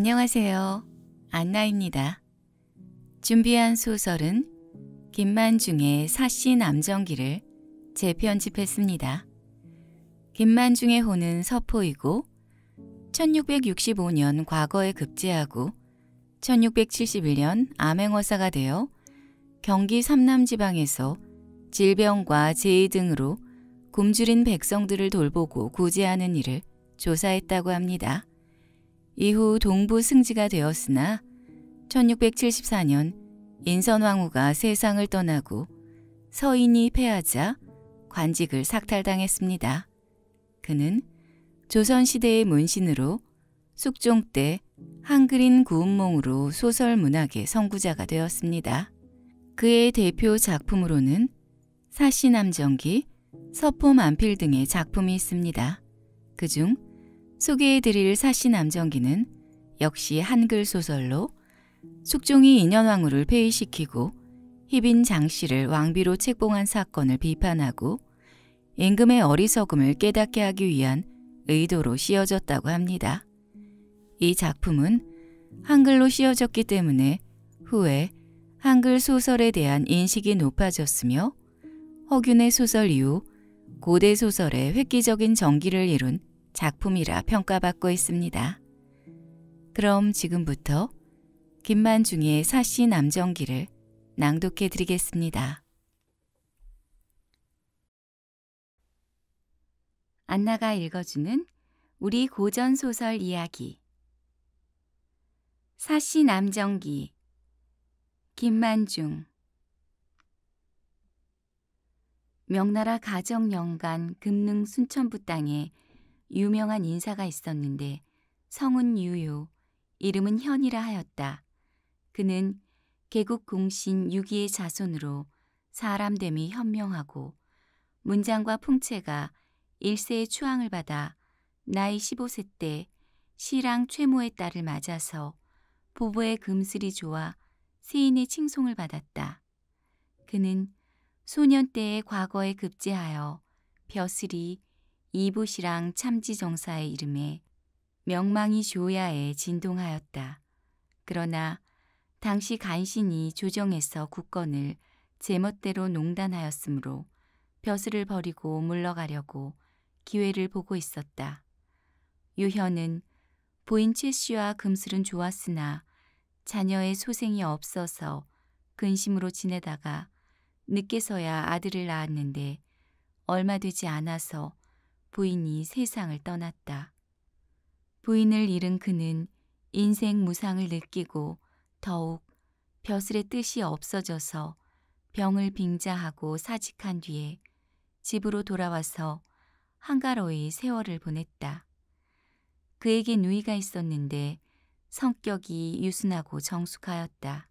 안녕하세요. 안나입니다. 준비한 소설은 김만중의 사시 남정기를 재편집했습니다. 김만중의 호는 서포이고 1665년 과거에 급제하고 1671년 암행어사가 되어 경기 삼남지방에서 질병과 재해 등으로 굶주린 백성들을 돌보고 구제하는 일을 조사했다고 합니다. 이후 동부 승지가 되었으나 1674년 인선왕후가 세상을 떠나고 서인이 패하자 관직을 삭탈당했습니다. 그는 조선시대의 문신으로 숙종 때 한글인 구운몽으로 소설 문학의 선구자가 되었습니다. 그의 대표 작품으로는 사시남정기, 서포만필 등의 작품이 있습니다. 그중 소개해드릴 사시 남정기는 역시 한글 소설로 숙종이 인연왕후를 폐위시키고 희빈 장씨를 왕비로 책봉한 사건을 비판하고 임금의 어리석음을 깨닫게 하기 위한 의도로 씌어졌다고 합니다. 이 작품은 한글로 씌어졌기 때문에 후에 한글 소설에 대한 인식이 높아졌으며 허균의 소설 이후 고대 소설의 획기적인 전기를 이룬 작품이라 평가받고 있습니다. 그럼 지금부터 김만중의 사시 남정기를 낭독해 드리겠습니다. 안나가 읽어주는 우리 고전 소설 이야기 사시 남정기 김만중 명나라 가정영간 금능 순천부 땅에 유명한 인사가 있었는데 성은 유요, 이름은 현이라 하였다. 그는 개국 공신 유기의 자손으로 사람됨이 현명하고 문장과 풍채가 일세의 추앙을 받아 나이 15세 때 시랑 최모의 딸을 맞아서 부부의 금슬이 좋아 세인의 칭송을 받았다. 그는 소년 때의 과거에 급제하여 벼슬이 이붓이랑 참지정사의 이름에 명망이 조야에 진동하였다. 그러나 당시 간신히 조정에서 국권을 제멋대로 농단하였으므로 벼슬을 버리고 물러가려고 기회를 보고 있었다. 유현은 부인 최씨와 금슬은 좋았으나 자녀의 소생이 없어서 근심으로 지내다가 늦게서야 아들을 낳았는데 얼마 되지 않아서 부인이 세상을 떠났다. 부인을 잃은 그는 인생 무상을 느끼고 더욱 벼슬의 뜻이 없어져서 병을 빙자하고 사직한 뒤에 집으로 돌아와서 한가로이 세월을 보냈다. 그에게 누이가 있었는데 성격이 유순하고 정숙하였다.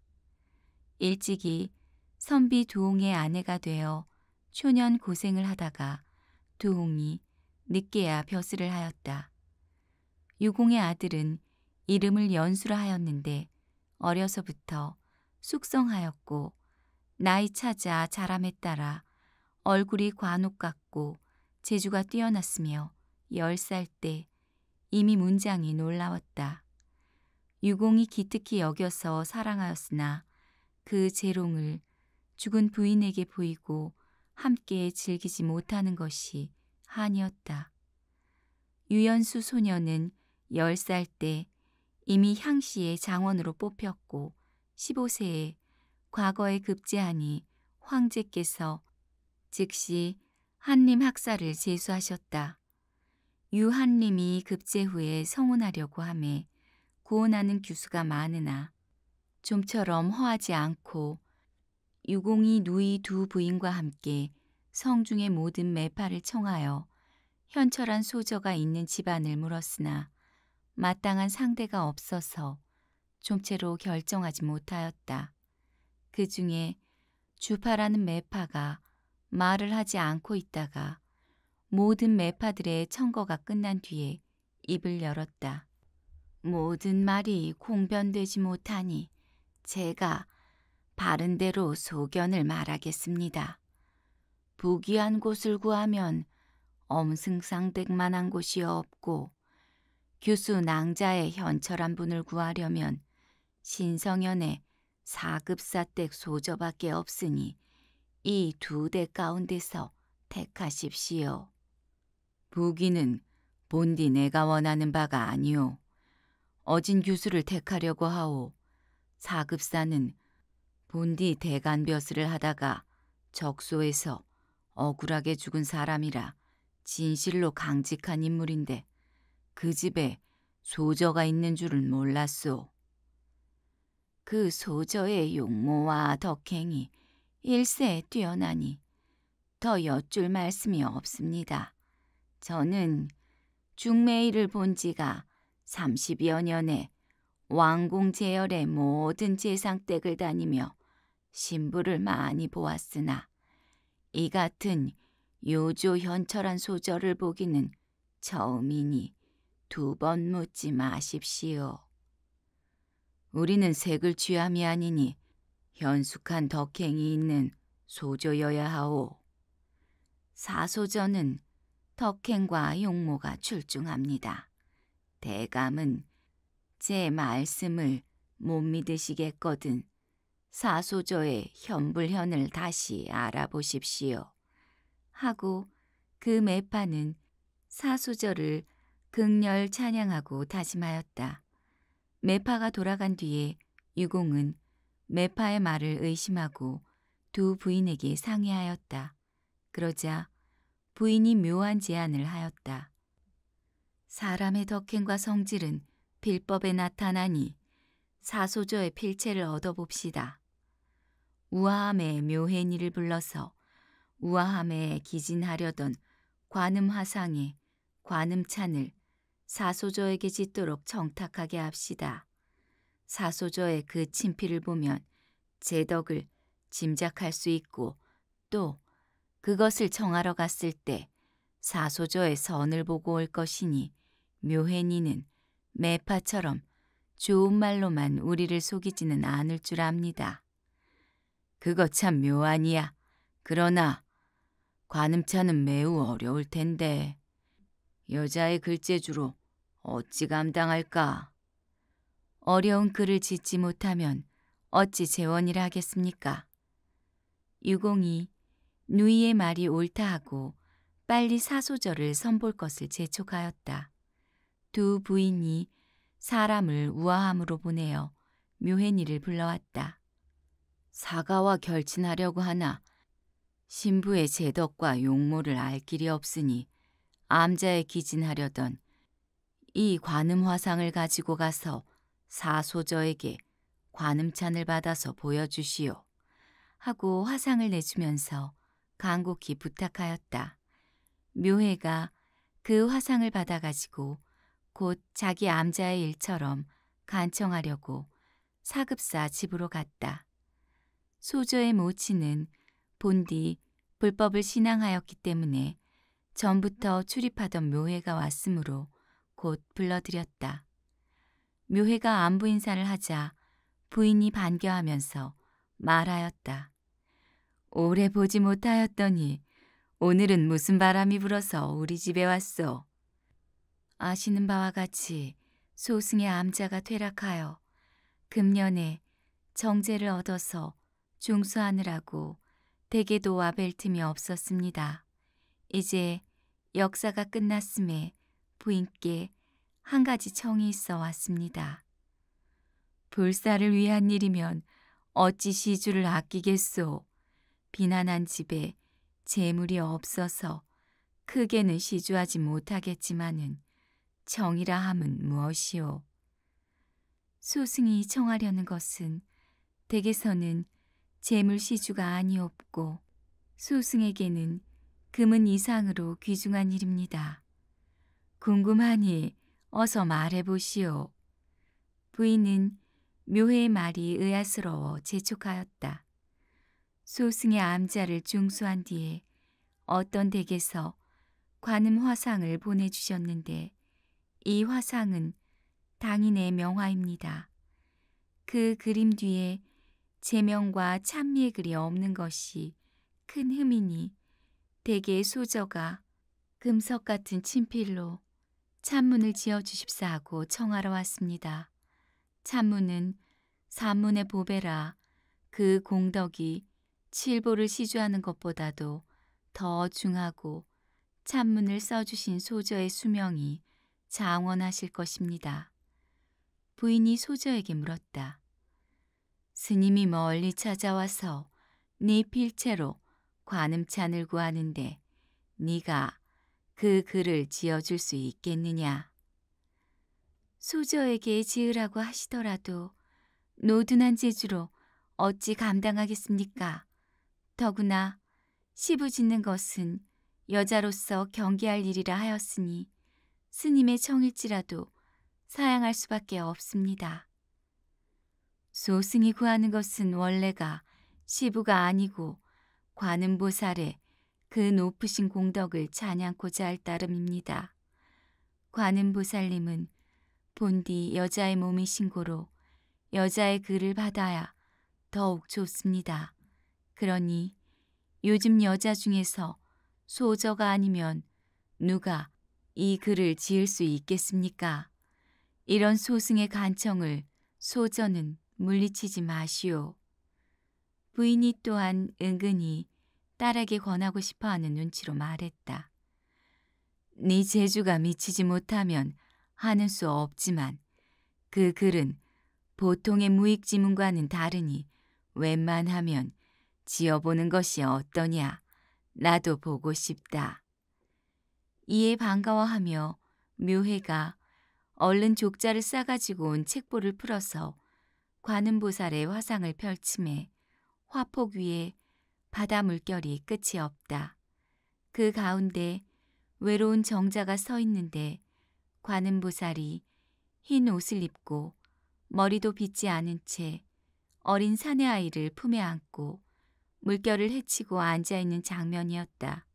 일찍이 선비 두홍의 아내가 되어 초년 고생을 하다가 두홍이 늦게야 벼슬을 하였다. 유공의 아들은 이름을 연수라 하였는데 어려서부터 숙성하였고 나이 차자 자람에 따라 얼굴이 관옥 같고 재주가 뛰어났으며 열 살 때 이미 문장이 놀라웠다. 유공이 기특히 여겨서 사랑하였으나 그 재롱을 죽은 부인에게 보이고 함께 즐기지 못하는 것이 한이었다. 유연수 소녀는 10살 때 이미 향시의 장원으로 뽑혔고 15세에 과거에 급제하니 황제께서 즉시 한림 학사를 제수하셨다. 유한림이 급제 후에 성혼하려고 함에 구원하는 규수가 많으나 좀처럼 허하지 않고 유공이 누이 두 부인과 함께 성중의 모든 매파를 청하여 현철한 소저가 있는 집안을 물었으나 마땅한 상대가 없어서 좀체로 결정하지 못하였다. 그 중에 주파라는 매파가 말을 하지 않고 있다가 모든 매파들의 청거가 끝난 뒤에 입을 열었다. 모든 말이 공변되지 못하니 제가 바른대로 소견을 말하겠습니다. 부귀한 곳을 구하면 엄승상댁만한 곳이 없고 규수 낭자의 현철한 분을 구하려면 신성현의 사급사댁 소저밖에 없으니 이 두 대 가운데서 택하십시오. 부귀는 본디 내가 원하는 바가 아니오. 어진 교수를 택하려고 하오. 사급사는 본디 대간벼슬을 하다가 적소에서 억울하게 죽은 사람이라 진실로 강직한 인물인데 그 집에 소저가 있는 줄은 몰랐소. 그 소저의 용모와 덕행이 일세에 뛰어나니 더 여쭐 말씀이 없습니다. 저는 중매일을 본 지가 30여 년에 왕궁 제열의 모든 제상댁을 다니며 신부를 많이 보았으나 이 같은 요조현철한 소절을 보기는 처음이니 두 번 묻지 마십시오. 우리는 색을 취함이 아니니 현숙한 덕행이 있는 소조여야 하오. 사소전은 덕행과 용모가 출중합니다. 대감은 제 말씀을 못 믿으시겠거든 사소저의 현불현을 다시 알아보십시오. 하고 그 매파는 사소저를 극렬 찬양하고 다짐하였다. 매파가 돌아간 뒤에 유공은 매파의 말을 의심하고 두 부인에게 상의하였다. 그러자 부인이 묘한 제안을 하였다. 사람의 덕행과 성질은 빌법에 나타나니 사소저의 필체를 얻어봅시다. 우아함의 묘해니를 불러서 우아함에 기진하려던 관음화상의 관음찬을 사소저에게 짓도록 청탁하게 합시다. 사소저의 그 친필을 보면 제 덕을 짐작할 수 있고 또 그것을 청하러 갔을 때 사소저의 선을 보고 올 것이니 묘해니는 매파처럼 좋은 말로만 우리를 속이지는 않을 줄 압니다. 그거 참 묘하니야. 그러나 관음차는 매우 어려울 텐데 여자의 글재주로 어찌 감당할까? 어려운 글을 짓지 못하면 어찌 재원이라 하겠습니까? 유공이 누이의 말이 옳다 하고 빨리 사소절을 선볼 것을 재촉하였다. 두 부인이 사람을 우아함으로 보내어 묘헨이를 불러왔다. 사과와 결친하려고 하나 신부의 제덕과 용모를 알 길이 없으니 암자에 기진하려던 이 관음화상을 가지고 가서 사소저에게 관음찬을 받아서 보여주시오 하고 화상을 내주면서 간곡히 부탁하였다. 묘해가 그 화상을 받아가지고 곧 자기 암자의 일처럼 간청하려고 사급사 집으로 갔다. 소저의 모친은 본디 불법을 신앙하였기 때문에 전부터 출입하던 묘회가 왔으므로 곧 불러들였다. 묘회가 안부 인사를 하자 부인이 반겨하면서 말하였다. 오래 보지 못하였더니 오늘은 무슨 바람이 불어서 우리 집에 왔소. 아시는 바와 같이 소승의 암자가 퇴락하여 금년에 정제를 얻어서 중수하느라고 대게도와 벨틈이 없었습니다. 이제 역사가 끝났음에 부인께 한 가지 청이 있어 왔습니다. 불사를 위한 일이면 어찌 시주를 아끼겠소. 비난한 집에 재물이 없어서 크게는 시주하지 못하겠지만은 청이라 함은 무엇이오. 소승이 청하려는 것은 대에서는 재물 시주가 아니었고 수승에게는 금은 이상으로 귀중한 일입니다. 궁금하니 어서 말해보시오. 부인은 묘해의 말이 의아스러워 재촉하였다. 소승의 암자를 중수한 뒤에 어떤 댁에서 관음 화상을 보내주셨는데 이 화상은 당인의 명화입니다. 그 그림 뒤에 제명과 찬미의 글이 없는 것이 큰 흠이니 대개의 소저가 금석 같은 친필로 찬문을 지어 주십사 하고 청하러 왔습니다. 찬문은 산문의 보배라 그 공덕이 칠보를 시주하는 것보다도 더 중하고 찬문을 써주신 소저의 수명이 장원하실 것입니다. 부인이 소저에게 물었다. 스님이 멀리 찾아와서 네 필체로 관음찬을 구하는데 네가 그 글을 지어줄 수 있겠느냐. 소저에게 지으라고 하시더라도 노둔한 재주로 어찌 감당하겠습니까? 더구나 시부 짓는 것은 여자로서 경계할 일이라 하였으니 스님의 청일지라도 사양할 수밖에 없습니다. 소승이 구하는 것은 원래가 시부가 아니고 관음보살의 그 높으신 공덕을 찬양코자 할 따름입니다. 관음보살님은 본디 여자의 몸이 신고로 여자의 글을 받아야 더욱 좋습니다. 그러니 요즘 여자 중에서 소저가 아니면 누가 이 글을 지을 수 있겠습니까? 이런 소승의 간청을 소저는 물리치지 마시오. 부인이 또한 은근히 딸에게 권하고 싶어하는 눈치로 말했다. 네 재주가 미치지 못하면 하는 수 없지만 그 글은 보통의 무익지문과는 다르니 웬만하면 지어보는 것이 어떠냐 나도 보고 싶다. 이에 반가워하며 묘해가 얼른 족자를 싸가지고 온 책보를 풀어서 관음보살의 화상을 펼침해 화폭 위에 바다 물결이 끝이 없다. 그 가운데 외로운 정자가 서 있는데 관음보살이 흰 옷을 입고 머리도 빗지 않은 채 어린 사내 아이를 품에 안고 물결을 헤치고 앉아 있는 장면이었다.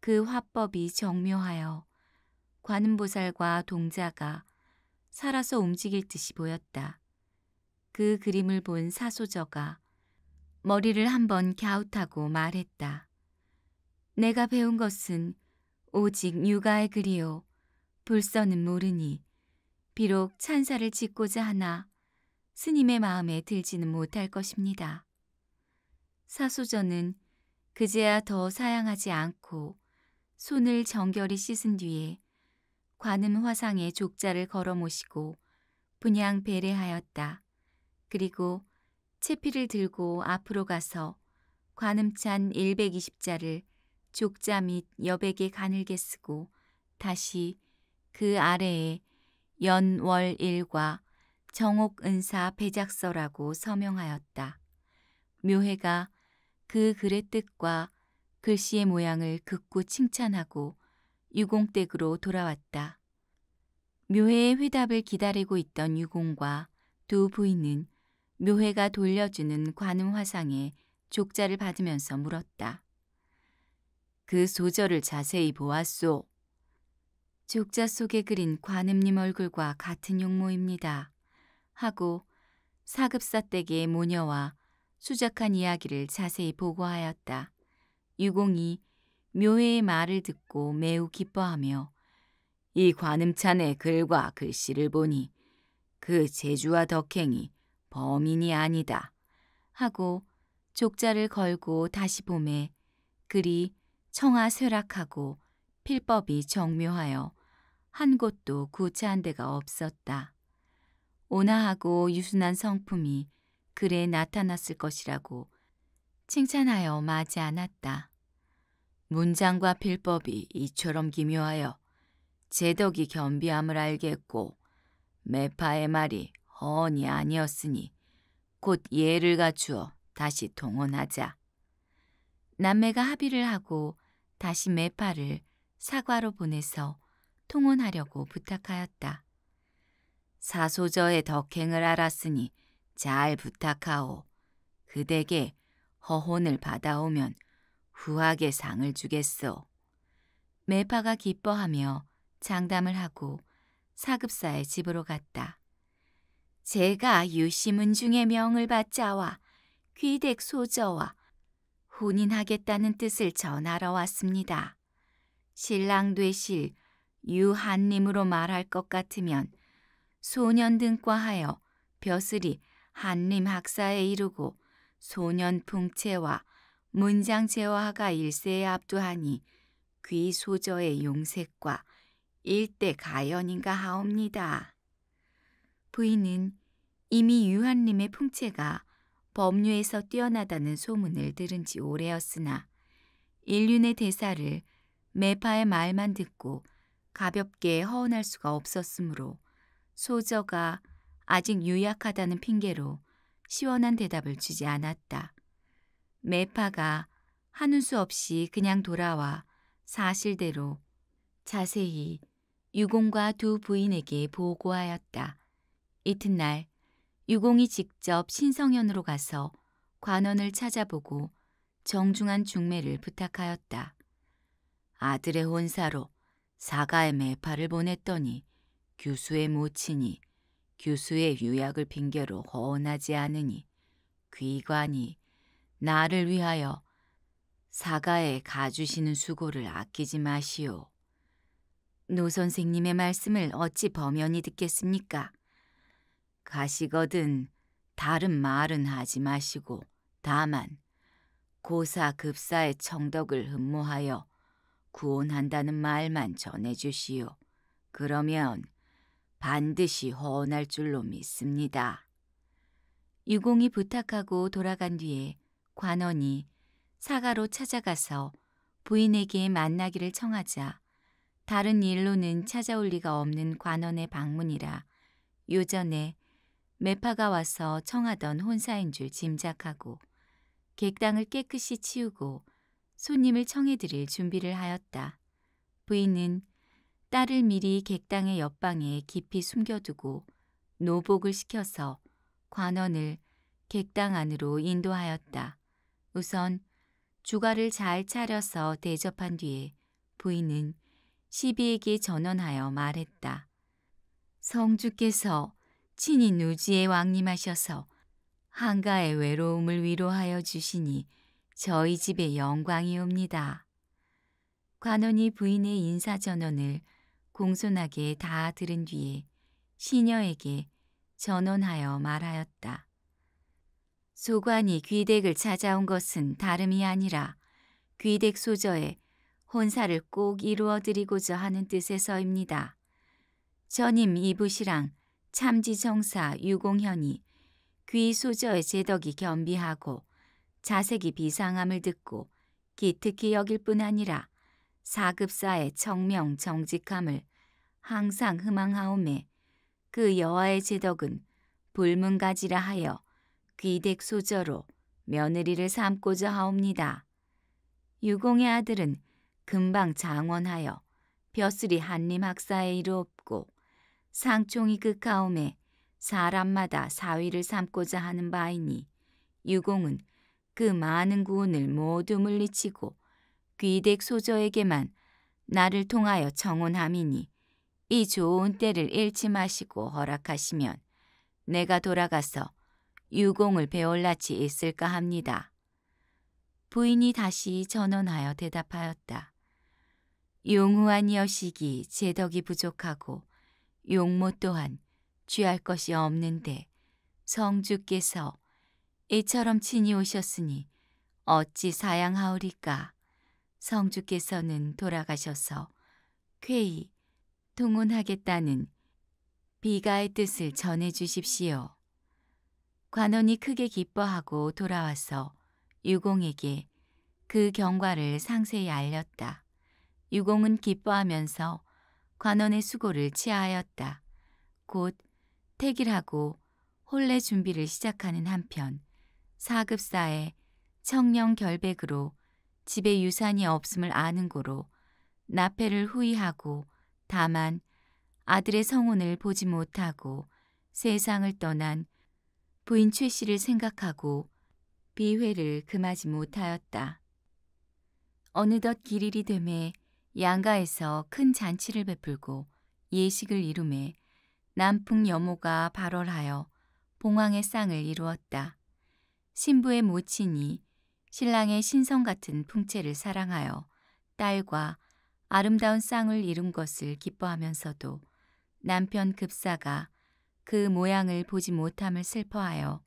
그 화법이 정묘하여 관음보살과 동자가 살아서 움직일 듯이 보였다. 그 그림을 본 사소저가 머리를 한번 갸웃하고 말했다. 내가 배운 것은 오직 육아의 글이요. 불서는 모르니 비록 찬사를 짓고자 하나 스님의 마음에 들지는 못할 것입니다. 사소저는 그제야 더 사양하지 않고 손을 정결히 씻은 뒤에 관음 화상에 족자를 걸어 모시고 분양 배례하였다. 그리고 채피를 들고 앞으로 가서 관음찬 120자를 족자 및 여백에 가늘게 쓰고 다시 그 아래에 연월일과 정옥은사 배작서라고 서명하였다. 묘해가그 글의 뜻과 글씨의 모양을 극구 칭찬하고 유공댁으로 돌아왔다. 묘해의 회답을 기다리고 있던 유공과 두 부인은 묘회가 돌려주는 관음 화상에 족자를 받으면서 물었다. 그 소절을 자세히 보았소. 족자 속에 그린 관음님 얼굴과 같은 용모입니다. 하고 사급사댁의 모녀와 수작한 이야기를 자세히 보고하였다. 유공이 묘회의 말을 듣고 매우 기뻐하며 이 관음찬의 글과 글씨를 보니 그 재주와 덕행이 범인이 아니다 하고 족자를 걸고 다시 봄에 그리 청하쇠락하고 필법이 정묘하여 한 곳도 구차한 데가 없었다. 온화하고 유순한 성품이 글에 나타났을 것이라고 칭찬하여 마지 않았다. 문장과 필법이 이처럼 기묘하여 제덕이 겸비함을 알겠고 메파의 말이 어언이 아니었으니 곧 예를 갖추어 다시 동원하자. 남매가 합의를 하고 다시 메파를 사과로 보내서 통혼하려고 부탁하였다. 사소저의 덕행을 알았으니 잘 부탁하오. 그대게 허혼을 받아오면 후하게 상을 주겠소. 메파가 기뻐하며 장담을 하고 사급사의 집으로 갔다. 제가 유시문중의 명을 받자와 귀댁 소저와 혼인하겠다는 뜻을 전하러 왔습니다. 신랑 되실 유한님으로 말할 것 같으면 소년 등과 하여 벼슬이 한림 학사에 이르고 소년 풍채와 문장 제화가 일세에 압도하니 귀소저의 용색과 일대 가연인가 하옵니다. 부인은 이미 유한님의 풍채가 법률에서 뛰어나다는 소문을 들은 지 오래였으나 인륜의 대사를 매파의 말만 듣고 가볍게 허언할 수가 없었으므로 소저가 아직 유약하다는 핑계로 시원한 대답을 주지 않았다. 매파가 하는 수 없이 그냥 돌아와 사실대로 자세히 유공과 두 부인에게 보고하였다. 이튿날 유공이 직접 신성현으로 가서 관원을 찾아보고 정중한 중매를 부탁하였다. 아들의 혼사로 사가의 매파를 보냈더니 규수의 모친이 규수의 유약을 핑계로 허언하지 않으니 귀관이 나를 위하여 사가에 가주시는 수고를 아끼지 마시오. 노 선생님의 말씀을 어찌 범연히 듣겠습니까? 가시거든 다른 말은 하지 마시고 다만 고사급사의 청덕을 흠모하여 구원한다는 말만 전해주시오. 그러면 반드시 허언할 줄로 믿습니다. 유공이 부탁하고 돌아간 뒤에 관원이 사가로 찾아가서 부인에게 만나기를 청하자 다른 일로는 찾아올 리가 없는 관원의 방문이라 요전에 메파가 와서 청하던 혼사인 줄 짐작하고 객당을 깨끗이 치우고 손님을 청해드릴 준비를 하였다. 부인은 딸을 미리 객당의 옆방에 깊이 숨겨두고 노복을 시켜서 관원을 객당 안으로 인도하였다. 우선 주가를 잘 차려서 대접한 뒤에 부인은 시비에게 전원하여 말했다. 성주께서 친인우지의왕님하셔서 한가의 외로움을 위로하여 주시니 저희 집의 영광이옵니다. 관원이 부인의 인사전원을 공손하게 다 들은 뒤에 시녀에게 전원하여 말하였다. 소관이 귀댁을 찾아온 것은 다름이 아니라 귀댁 소저의 혼사를 꼭 이루어드리고자 하는 뜻에서입니다. 전임 이부시랑 참지정사 유공현이 귀 소저의 제덕이 겸비하고 자색이 비상함을 듣고 기특히 여길 뿐 아니라 사급사의 청명 정직함을 항상 희망하오매그 여아의 제덕은 불문가지라 하여 귀댁 소저로 며느리를 삼고자 하옵니다. 유공의 아들은 금방 장원하여 벼슬이 한림학사에 이르옵 상총이 그 가움에 사람마다 사위를 삼고자 하는 바이니 유공은 그 많은 구원을 모두 물리치고 귀댁 소저에게만 나를 통하여 청혼함이니 이 좋은 때를 잃지 마시고 허락하시면 내가 돌아가서 유공을 배올 낯이 있을까 합니다. 부인이 다시 전원하여 대답하였다. 용후한 여식이 제덕이 부족하고 용모 또한 취할 것이 없는데 성주께서 이처럼 친히 오셨으니 어찌 사양하오리까. 성주께서는 돌아가셔서 쾌히 동원하겠다는 비가의 뜻을 전해 주십시오. 관원이 크게 기뻐하고 돌아와서 유공에게 그 경과를 상세히 알렸다. 유공은 기뻐하면서 관원의 수고를 치하하였다. 곧 택일하고 혼례 준비를 시작하는 한편 사급사의 청령 결백으로 집에 유산이 없음을 아는 고로 나패를 후의하고 다만 아들의 성혼을 보지 못하고 세상을 떠난 부인 최 씨를 생각하고 비회를 금하지 못하였다. 어느덧 길일이 되매 양가에서 큰 잔치를 베풀고 예식을 이루매 남풍 여모가 발월하여 봉황의 쌍을 이루었다. 신부의 모친이 신랑의 신성 같은 풍채를 사랑하여 딸과 아름다운 쌍을 이룬 것을 기뻐하면서도 남편 급사가 그 모양을 보지 못함을 슬퍼하여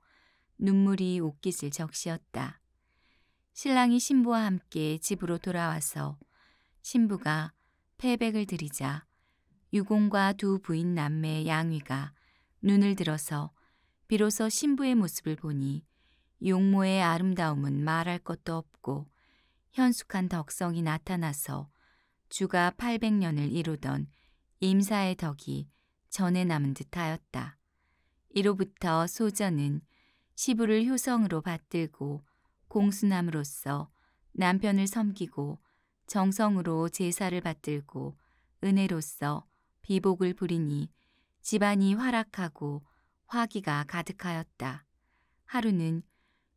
눈물이 옷깃을 적시었다. 신랑이 신부와 함께 집으로 돌아와서 신부가 패백을 드리자 유공과 두 부인 남매 의 양위가 눈을 들어서 비로소 신부의 모습을 보니 용모의 아름다움은 말할 것도 없고 현숙한 덕성이 나타나서 주가 800년을 이루던 임사의 덕이 전에 남은 듯하였다. 이로부터 소전은 시부를 효성으로 받들고 공순함으로써 남편을 섬기고 정성으로 제사를 받들고 은혜로써 비복을 부리니 집안이 화락하고 화기가 가득하였다. 하루는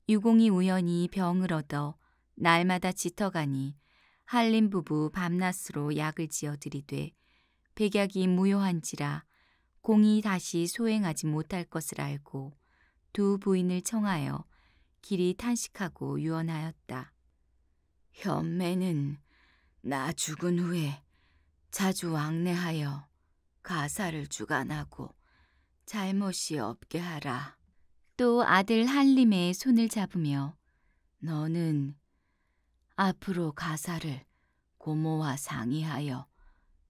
유공이 우연히 병을 얻어 날마다 짙어가니 한림 부부 밤낮으로 약을 지어들이되 백약이 무효한지라 공이 다시 소행하지 못할 것을 알고 두 부인을 청하여 길이 탄식하고 유언하였다. 현매는 나 죽은 후에 자주 왕래하여 가사를 주관하고 잘못이 없게 하라. 또 아들 한림의 손을 잡으며 너는 앞으로 가사를 고모와 상의하여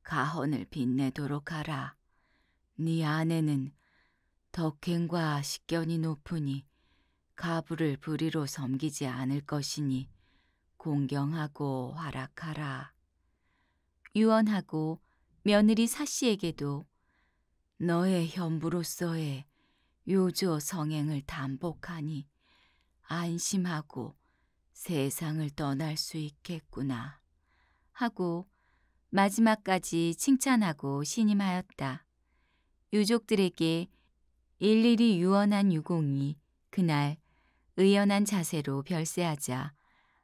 가헌을 빛내도록 하라. 네 아내는 덕행과 식견이 높으니 가부를 부리로 섬기지 않을 것이니 공경하고 화락하라 유언하고 며느리 사씨에게도 너의 현부로서의 요조 성행을 담복하니 안심하고 세상을 떠날 수 있겠구나 하고 마지막까지 칭찬하고 신임하였다. 유족들에게 일일이 유언한 유공이 그날 의연한 자세로 별세하자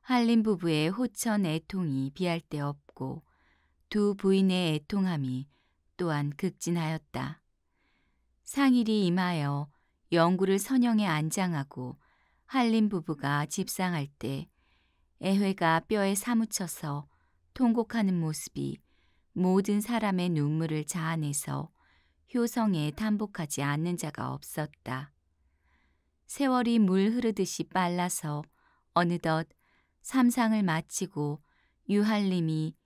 한림 부부의 호천 애통이 비할 데 없고 두 부인의 애통함이 또한 극진하였다. 상일이 임하여 영구를 선영에 안장하고 한림 부부가 집상할 때 애회가 뼈에 사무쳐서 통곡하는 모습이 모든 사람의 눈물을 자아내서 효성에 탄복하지 않는 자가 없었다. 세월이 물 흐르듯이 빨라서 어느덧 삼상을 마치고 유할림이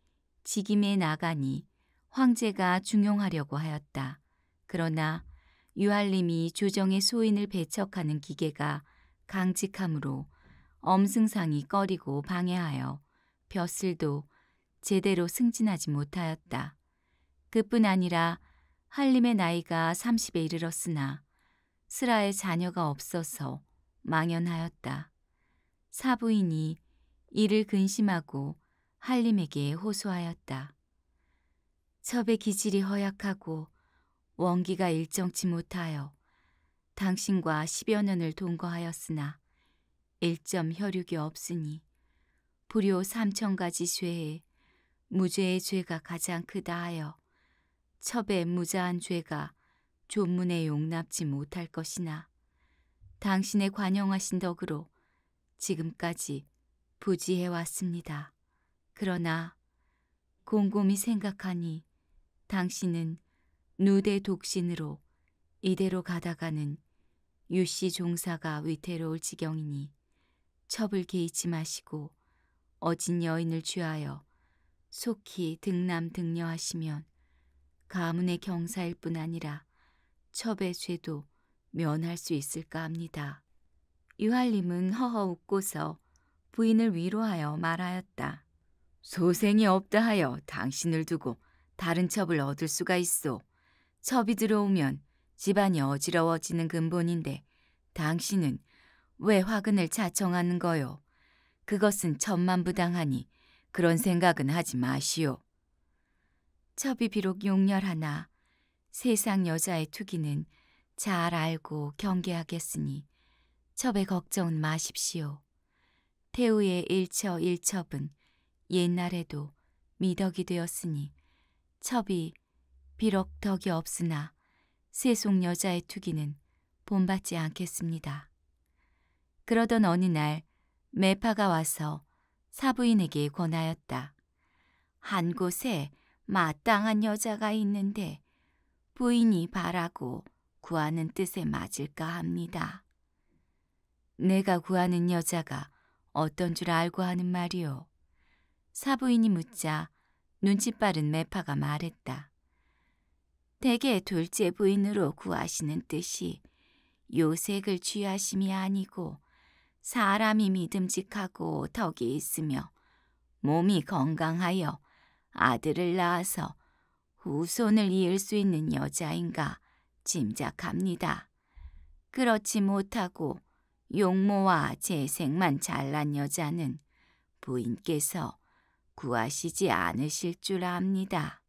직임에 나가니 황제가 중용하려고 하였다. 그러나 유할림이 조정의 소인을 배척하는 기계가 강직함으로 엄승상이 꺼리고 방해하여 벼슬도 제대로 승진하지 못하였다. 그뿐 아니라 할림의 나이가 30에 이르렀으나 스라의 자녀가 없어서 망연하였다. 사부인이 이를 근심하고 한림에게 호소하였다. 첩의 기질이 허약하고 원기가 일정치 못하여 당신과 십여 년을 동거하였으나 일점 혈육이 없으니 불효 삼천 가지 죄에 무죄의 죄가 가장 크다 하여 첩의 무자한 죄가 조문에 용납지 못할 것이나 당신의 관용하신 덕으로 지금까지 부지해 왔습니다. 그러나 곰곰이 생각하니 당신은 누대 독신으로 이대로 가다가는 유씨 종사가 위태로울 지경이니 첩을 개의치 마시고 어진 여인을 취하여 속히 등남 등려하시면 가문의 경사일 뿐 아니라 첩의 죄도 면할 수 있을까 합니다. 유할님은 허허 웃고서 부인을 위로하여 말하였다. 소생이 없다 하여 당신을 두고 다른 첩을 얻을 수가 있어. 첩이 들어오면 집안이 어지러워지는 근본인데 당신은 왜 화근을 자청하는 거요? 그것은 천만부당하니 그런 생각은 하지 마시오. 첩이 비록 용렬하나 세상 여자의 투기는 잘 알고 경계하겠으니 첩의 걱정은 마십시오. 태우의 일처 일첩은 옛날에도 미덕이 되었으니 첩이 비록 덕이 없으나 세속 여자의 투기는 본받지 않겠습니다. 그러던 어느 날 매파가 와서 사부인에게 권하였다. 한 곳에 마땅한 여자가 있는데 부인이 바라고 구하는 뜻에 맞을까 합니다. 내가 구하는 여자가 어떤 줄 알고 하는 말이오. 사부인이 묻자 눈치 빠른 매파가 말했다. 대개 둘째 부인으로 구하시는 뜻이 요색을 취하심이 아니고 사람이 믿음직하고 덕이 있으며 몸이 건강하여 아들을 낳아서 후손을 이을 수 있는 여자인가 짐작합니다. 그렇지 못하고 용모와 재생만 잘난 여자는 부인께서 구하시지 않으실 줄 압니다.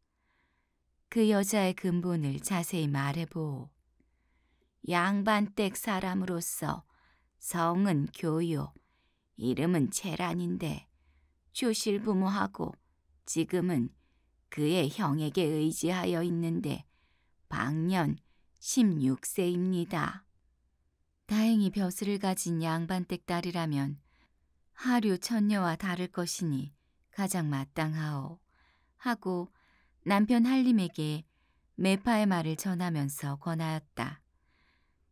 그 여자의 근본을 자세히 말해보오. 양반댁 사람으로서 성은 교요, 이름은 체란인데 조실부모하고 지금은 그의 형에게 의지하여 있는데 방년 16세입니다. 다행히 벼슬을 가진 양반댁 딸이라면 하류 천녀와 다를 것이니 가장 마땅하오 하고 남편 할림에게 메파의 말을 전하면서 권하였다.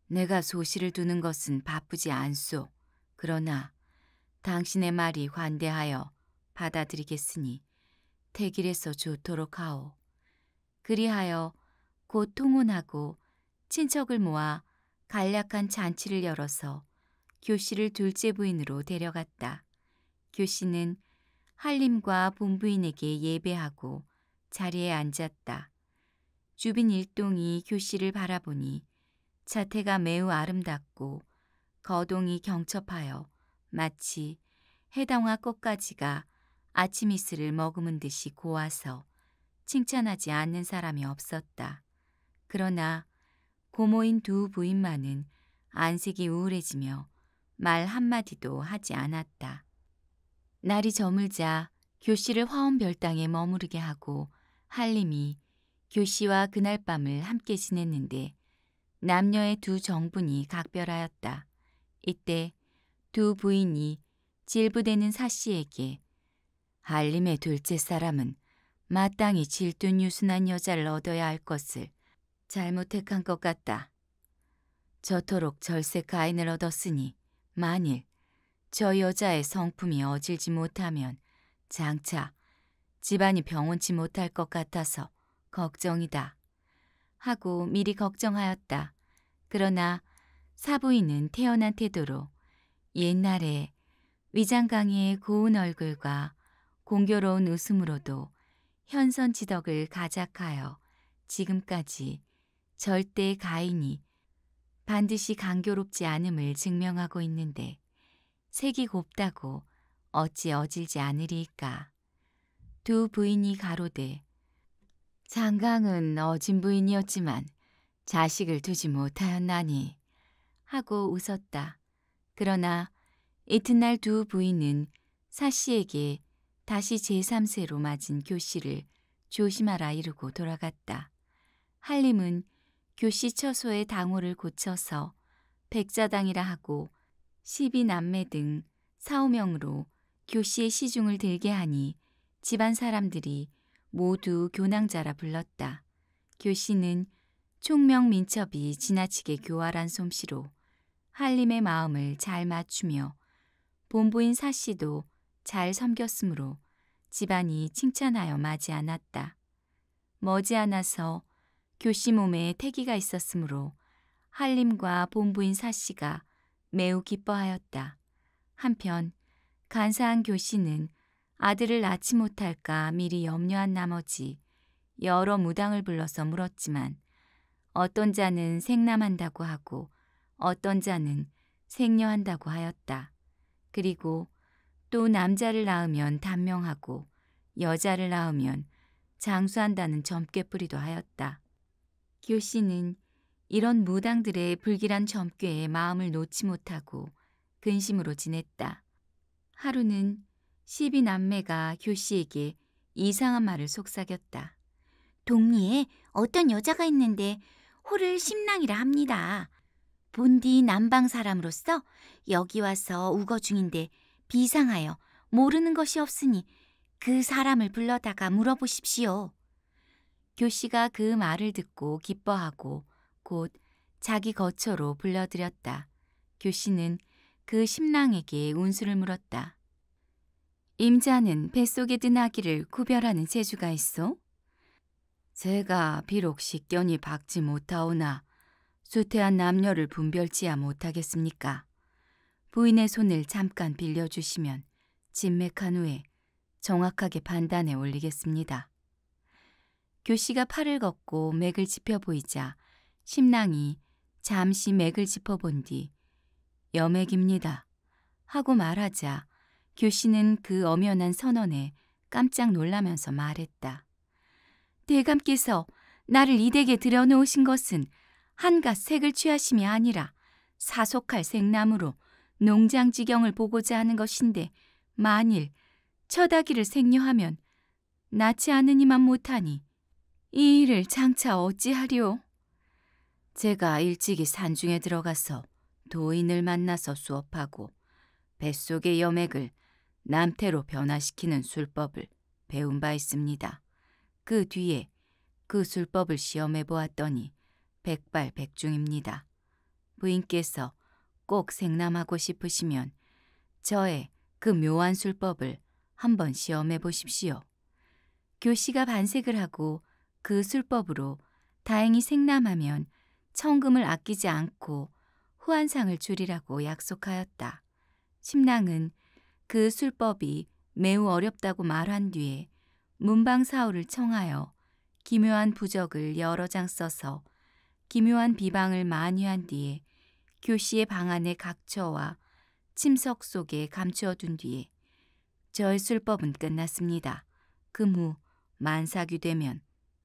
내가 소시를 두는 것은 바쁘지 않소. 그러나 당신의 말이 관대하여 받아들이겠으니 태길에서 좋도록 하오. 그리하여 곧 통혼하고 친척을 모아 간략한 잔치를 열어서 교씨를 둘째 부인으로 데려갔다. 교씨는 한림과 본부인에게 예배하고 자리에 앉았다. 주빈 일동이 교씨를 바라보니 자태가 매우 아름답고 거동이 경첩하여 마치 해당화 꽃가지가 아침 이슬을 머금은 듯이 고와서 칭찬하지 않는 사람이 없었다. 그러나 고모인 두 부인만은 안색이 우울해지며 말 한마디도 하지 않았다. 날이 저물자 교씨를 화원별당에 머무르게 하고 할림이 교씨와 그날 밤을 함께 지냈는데 남녀의 두 정분이 각별하였다. 이때 두 부인이 질부대는 사씨에게 할림의 둘째 사람은 마땅히 질둔 유순한 여자를 얻어야 할 것을 잘못 택한 것 같다. 저토록 절세 가인을 얻었으니 만일 저 여자의 성품이 어질지 못하면 장차 집안이 병원치 못할 것 같아서 걱정이다. 하고 미리 걱정하였다. 그러나 사부인은 태어난 태도로 옛날에 위장강의의 고운 얼굴과 공교로운 웃음으로도 현선지덕을 가작하여 지금까지 절대 가인이 반드시 강교롭지 않음을 증명하고 있는데 색이 곱다고 어찌 어질지 않으리이까. 두 부인이 가로되 장강은 어진 부인이었지만 자식을 두지 못하였나니 하고 웃었다. 그러나 이튿날 두 부인은 사씨에게 다시 제3세로 맞은 교씨를 조심하라 이르고 돌아갔다. 할림은 교시 처소의 당호를 고쳐서 백자당이라 하고 시비 남매 등 사오명으로 교시의 시중을 들게 하니 집안 사람들이 모두 교낭자라 불렀다. 교시는 총명 민첩이 지나치게 교활한 솜씨로 한림의 마음을 잘 맞추며 본부인 사씨도 잘 섬겼으므로 집안이 칭찬하여 마지 않았다. 머지않아서 교씨 몸에 태기가 있었으므로 한림과 본부인 사씨가 매우 기뻐하였다. 한편 간사한 교씨는 아들을 낳지 못할까 미리 염려한 나머지 여러 무당을 불러서 물었지만 어떤 자는 생남한다고 하고 어떤 자는 생녀한다고 하였다. 그리고 또 남자를 낳으면 단명하고 여자를 낳으면 장수한다는 점괘뿌리도 하였다. 교씨는 이런 무당들의 불길한 점괘에 마음을 놓지 못하고 근심으로 지냈다. 하루는 시비 남매가 교씨에게 이상한 말을 속삭였다. 동리에 어떤 여자가 있는데 호를 심랑이라 합니다. 본디 남방 사람으로서 여기 와서 우거 중인데 비상하여 모르는 것이 없으니 그 사람을 불러다가 물어보십시오. 교씨가 그 말을 듣고 기뻐하고 곧 자기 거처로 불러들였다. 교씨는 그심랑에게 운수를 물었다. 임자는 뱃속에 든 아기를 구별하는 재주가 있어? 제가 비록 식견이 박지 못하오나 수태한 남녀를 분별지야 못하겠습니까? 부인의 손을 잠깐 빌려주시면 진맥한 후에 정확하게 판단해 올리겠습니다. 교씨가 팔을 걷고 맥을 짚어 보이자 심랑이 잠시 맥을 짚어본 뒤 여맥입니다 하고 말하자 교씨는 그 엄연한 선언에 깜짝 놀라면서 말했다. 대감께서 나를 이 댁에 들여놓으신 것은 한갓 색을 취하심이 아니라 사속할 생나무로 농장 지경을 보고자 하는 것인데 만일 처다기를 생략하면 낳지 않으니만 못하니 이 일을 장차 어찌하리오? 제가 일찍이 산중에 들어가서 도인을 만나서 수업하고 뱃속의 염액을 남태로 변화시키는 술법을 배운 바 있습니다. 그 뒤에 그 술법을 시험해 보았더니 백발백중입니다. 부인께서 꼭 생남하고 싶으시면 저의 그 묘한 술법을 한번 시험해 보십시오. 교시가 반색을 하고 그 술법으로 다행히 생남하면 청금을 아끼지 않고 후한상을 줄이라고 약속하였다. 심낭은 그 술법이 매우 어렵다고 말한 뒤에 문방사우를 청하여 기묘한 부적을 여러 장 써서 기묘한 비방을 만유한 뒤에 교시의 방 안에 각처와 침석 속에 감추어 둔 뒤에 절술법은 끝났습니다. 금후만사이 그 되면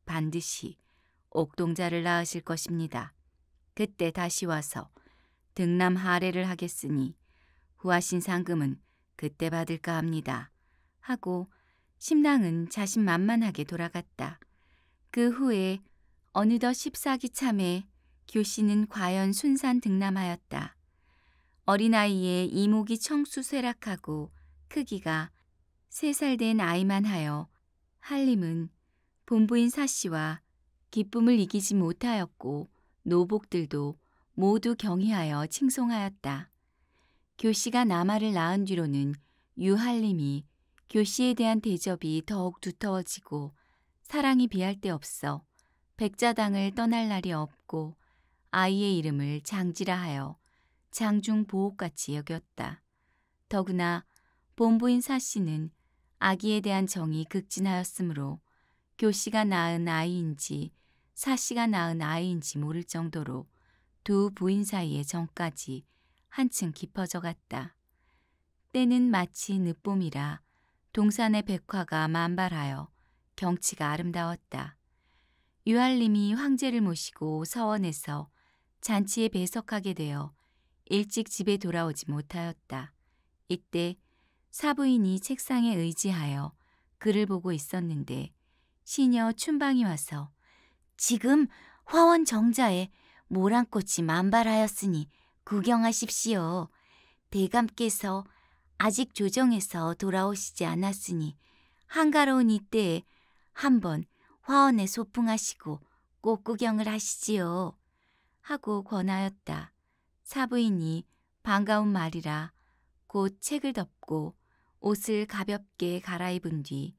반드시 옥동자를 낳으실 것입니다. 그때 다시 와서 등남 하례를 하겠으니 후하신 상금은 그때 받을까 합니다. 하고 심랑은 자신만만하게 돌아갔다. 그 후에 어느덧 14기 참에 교씨는 과연 순산 등남하였다. 어린아이에 이목이 청수쇠락하고 크기가 세 살된 아이만 하여 할림은 본부인 사씨와 기쁨을 이기지 못하였고 노복들도 모두 경희하여 칭송하였다. 교씨가 남아를 낳은 뒤로는 유할림이 교씨에 대한 대접이 더욱 두터워지고 사랑이 비할 데 없어 백자당을 떠날 날이 없고 아이의 이름을 장지라 하여 장중보호같이 여겼다. 더구나 본부인 사씨는 아기에 대한 정이 극진하였으므로 교씨가 낳은 아이인지 사씨가 낳은 아이인지 모를 정도로 두 부인 사이의 정까지 한층 깊어져 갔다. 때는 마치 늦봄이라 동산의 백화가 만발하여 경치가 아름다웠다. 유할님이 황제를 모시고 서원에서 잔치에 배석하게 되어 일찍 집에 돌아오지 못하였다. 이때 사부인이 책상에 의지하여 글을 보고 있었는데 시녀 춘방이 와서 지금 화원 정자에 모란꽃이 만발하였으니 구경하십시오. 대감께서 아직 조정에서 돌아오시지 않았으니 한가로운 이때에 한번 화원에 소풍하시고 꽃 구경을 하시지요. 하고 권하였다. 사부인이 반가운 말이라 곧 책을 덮고 옷을 가볍게 갈아입은 뒤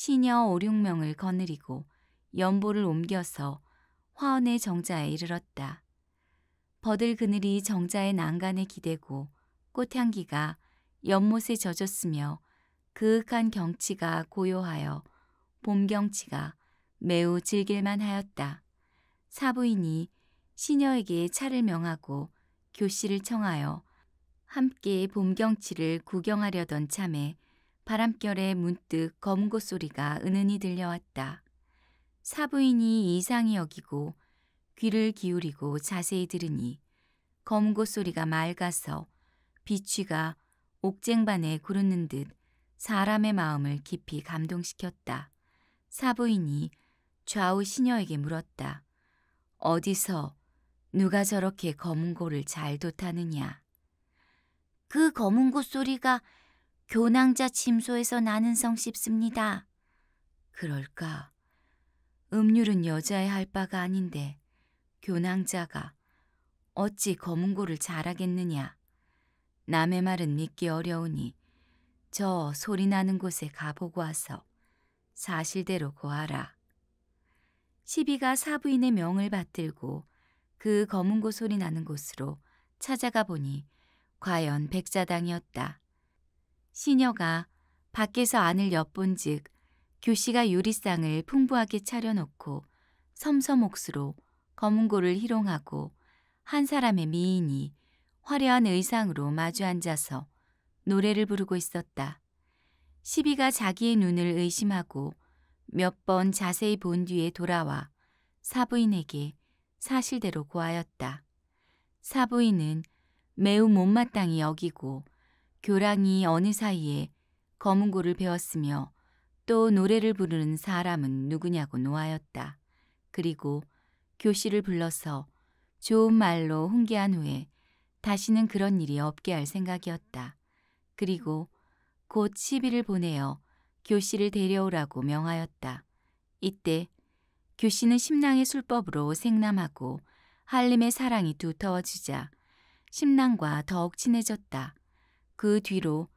시녀 5, 6명을 거느리고 연보를 옮겨서 화원의 정자에 이르렀다. 버들 그늘이 정자의 난간에 기대고 꽃향기가 연못에 젖었으며 그윽한 경치가 고요하여 봄 경치가 매우 즐길만 하였다. 사부인이 시녀에게 차를 명하고 교실을 청하여 함께 봄 경치를 구경하려던 참에 바람결에 문득 검은고 소리가 은은히 들려왔다. 사부인이 이상히 여기고 귀를 기울이고 자세히 들으니 검고 소리가 맑아서 비취가 옥쟁반에 구르는 듯 사람의 마음을 깊이 감동시켰다. 사부인이 좌우 시녀에게 물었다. 어디서 누가 저렇게 검은고를 잘 돋하느냐. 그 검은고 소리가 교낭자 침소에서 나는 성 씹습니다. 그럴까? 음률은 여자의 할 바가 아닌데 교낭자가 어찌 검은고를 잘하겠느냐. 남의 말은 믿기 어려우니 저 소리 나는 곳에 가보고 와서 사실대로 고하라. 시비가 사부인의 명을 받들고 그 검은고 소리 나는 곳으로 찾아가 보니 과연 백자당이었다. 시녀가 밖에서 안을 엿본즉 교씨가 유리상을 풍부하게 차려놓고 섬섬옥수로 검은고를 희롱하고 한 사람의 미인이 화려한 의상으로 마주 앉아서 노래를 부르고 있었다. 시비가 자기의 눈을 의심하고 몇 번 자세히 본 뒤에 돌아와 사부인에게 사실대로 고하였다. 사부인은 매우 못마땅히 여기고 교랑이 어느 사이에 검은고를 배웠으며 또 노래를 부르는 사람은 누구냐고 노하였다. 그리고 교실을 불러서 좋은 말로 훈계한 후에 다시는 그런 일이 없게 할 생각이었다. 그리고 곧 시비를 보내어 교실을 데려오라고 명하였다. 이때 교시는 심랑의 술법으로 생남하고 한림의 사랑이 두터워지자 심랑과 더욱 친해졌다. 그 뒤로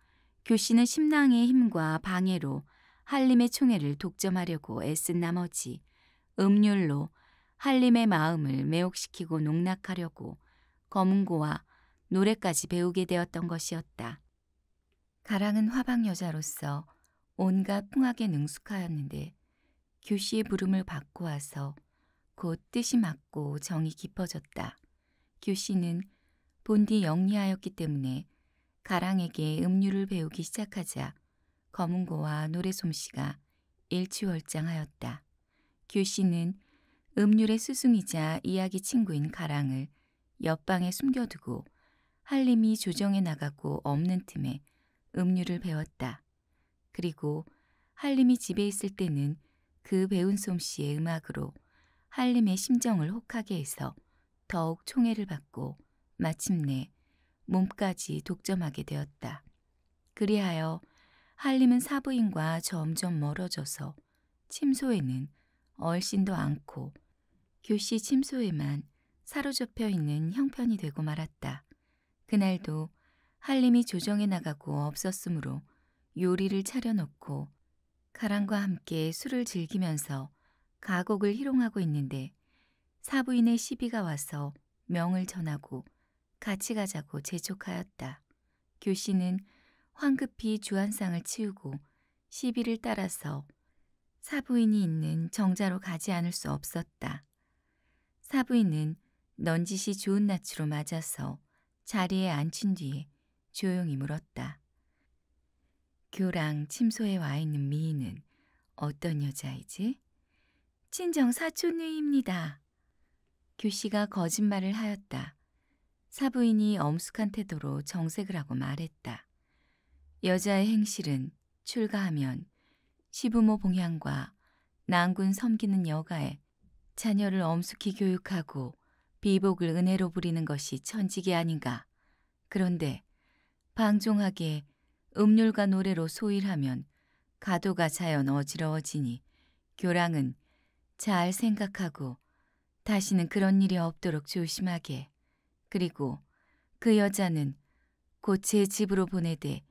교씨는 심낭의 힘과 방해로 한림의 총애를 독점하려고 애쓴 나머지 음률로 한림의 마음을 매혹시키고 농락하려고 검은고와 노래까지 배우게 되었던 것이었다. 가랑은 화방 여자로서 온갖 풍악에 능숙하였는데 교씨의 부름을 받고 와서 곧 뜻이 맞고 정이 깊어졌다. 교씨는 본디 영리하였기 때문에 가랑에게 음률을 배우기 시작하자 검은고와 노래솜씨가 일취월장하였다. 규씨는 음률의 스승이자 이야기 친구인 가랑을 옆방에 숨겨두고 할림이 조정에 나가고 없는 틈에 음률을 배웠다. 그리고 할림이 집에 있을 때는 그 배운 솜씨의 음악으로 할림의 심정을 혹하게 해서 더욱 총애를 받고 마침내 몸까지 독점하게 되었다. 그리하여 할림은 사부인과 점점 멀어져서 침소에는 얼씬도 않고 교시 침소에만 사로잡혀 있는 형편이 되고 말았다. 그날도 할림이 조정에 나가고 없었으므로 요리를 차려놓고 가랑과 함께 술을 즐기면서 가곡을 희롱하고 있는데 사부인의 시비가 와서 명을 전하고 같이 가자고 재촉하였다. 교씨는 황급히 주안상을 치우고 시비를 따라서 사부인이 있는 정자로 가지 않을 수 없었다. 사부인은 넌지시 좋은 낯으로 맞아서 자리에 앉힌 뒤에 조용히 물었다. 교랑 침소에 와 있는 미인은 어떤 여자이지? 친정 사촌누이입니다. 교씨가 거짓말을 하였다. 사부인이 엄숙한 태도로 정색을 하고 말했다. 여자의 행실은 출가하면 시부모 봉양과 난군 섬기는 여가에 자녀를 엄숙히 교육하고 비복을 은혜로 부리는 것이 천직이 아닌가. 그런데 방종하게 음률과 노래로 소일하면 가도가 자연 어지러워지니 교랑은 잘 생각하고 다시는 그런 일이 없도록 조심하게 그리고 그 여자는 곧 제 집으로 보내되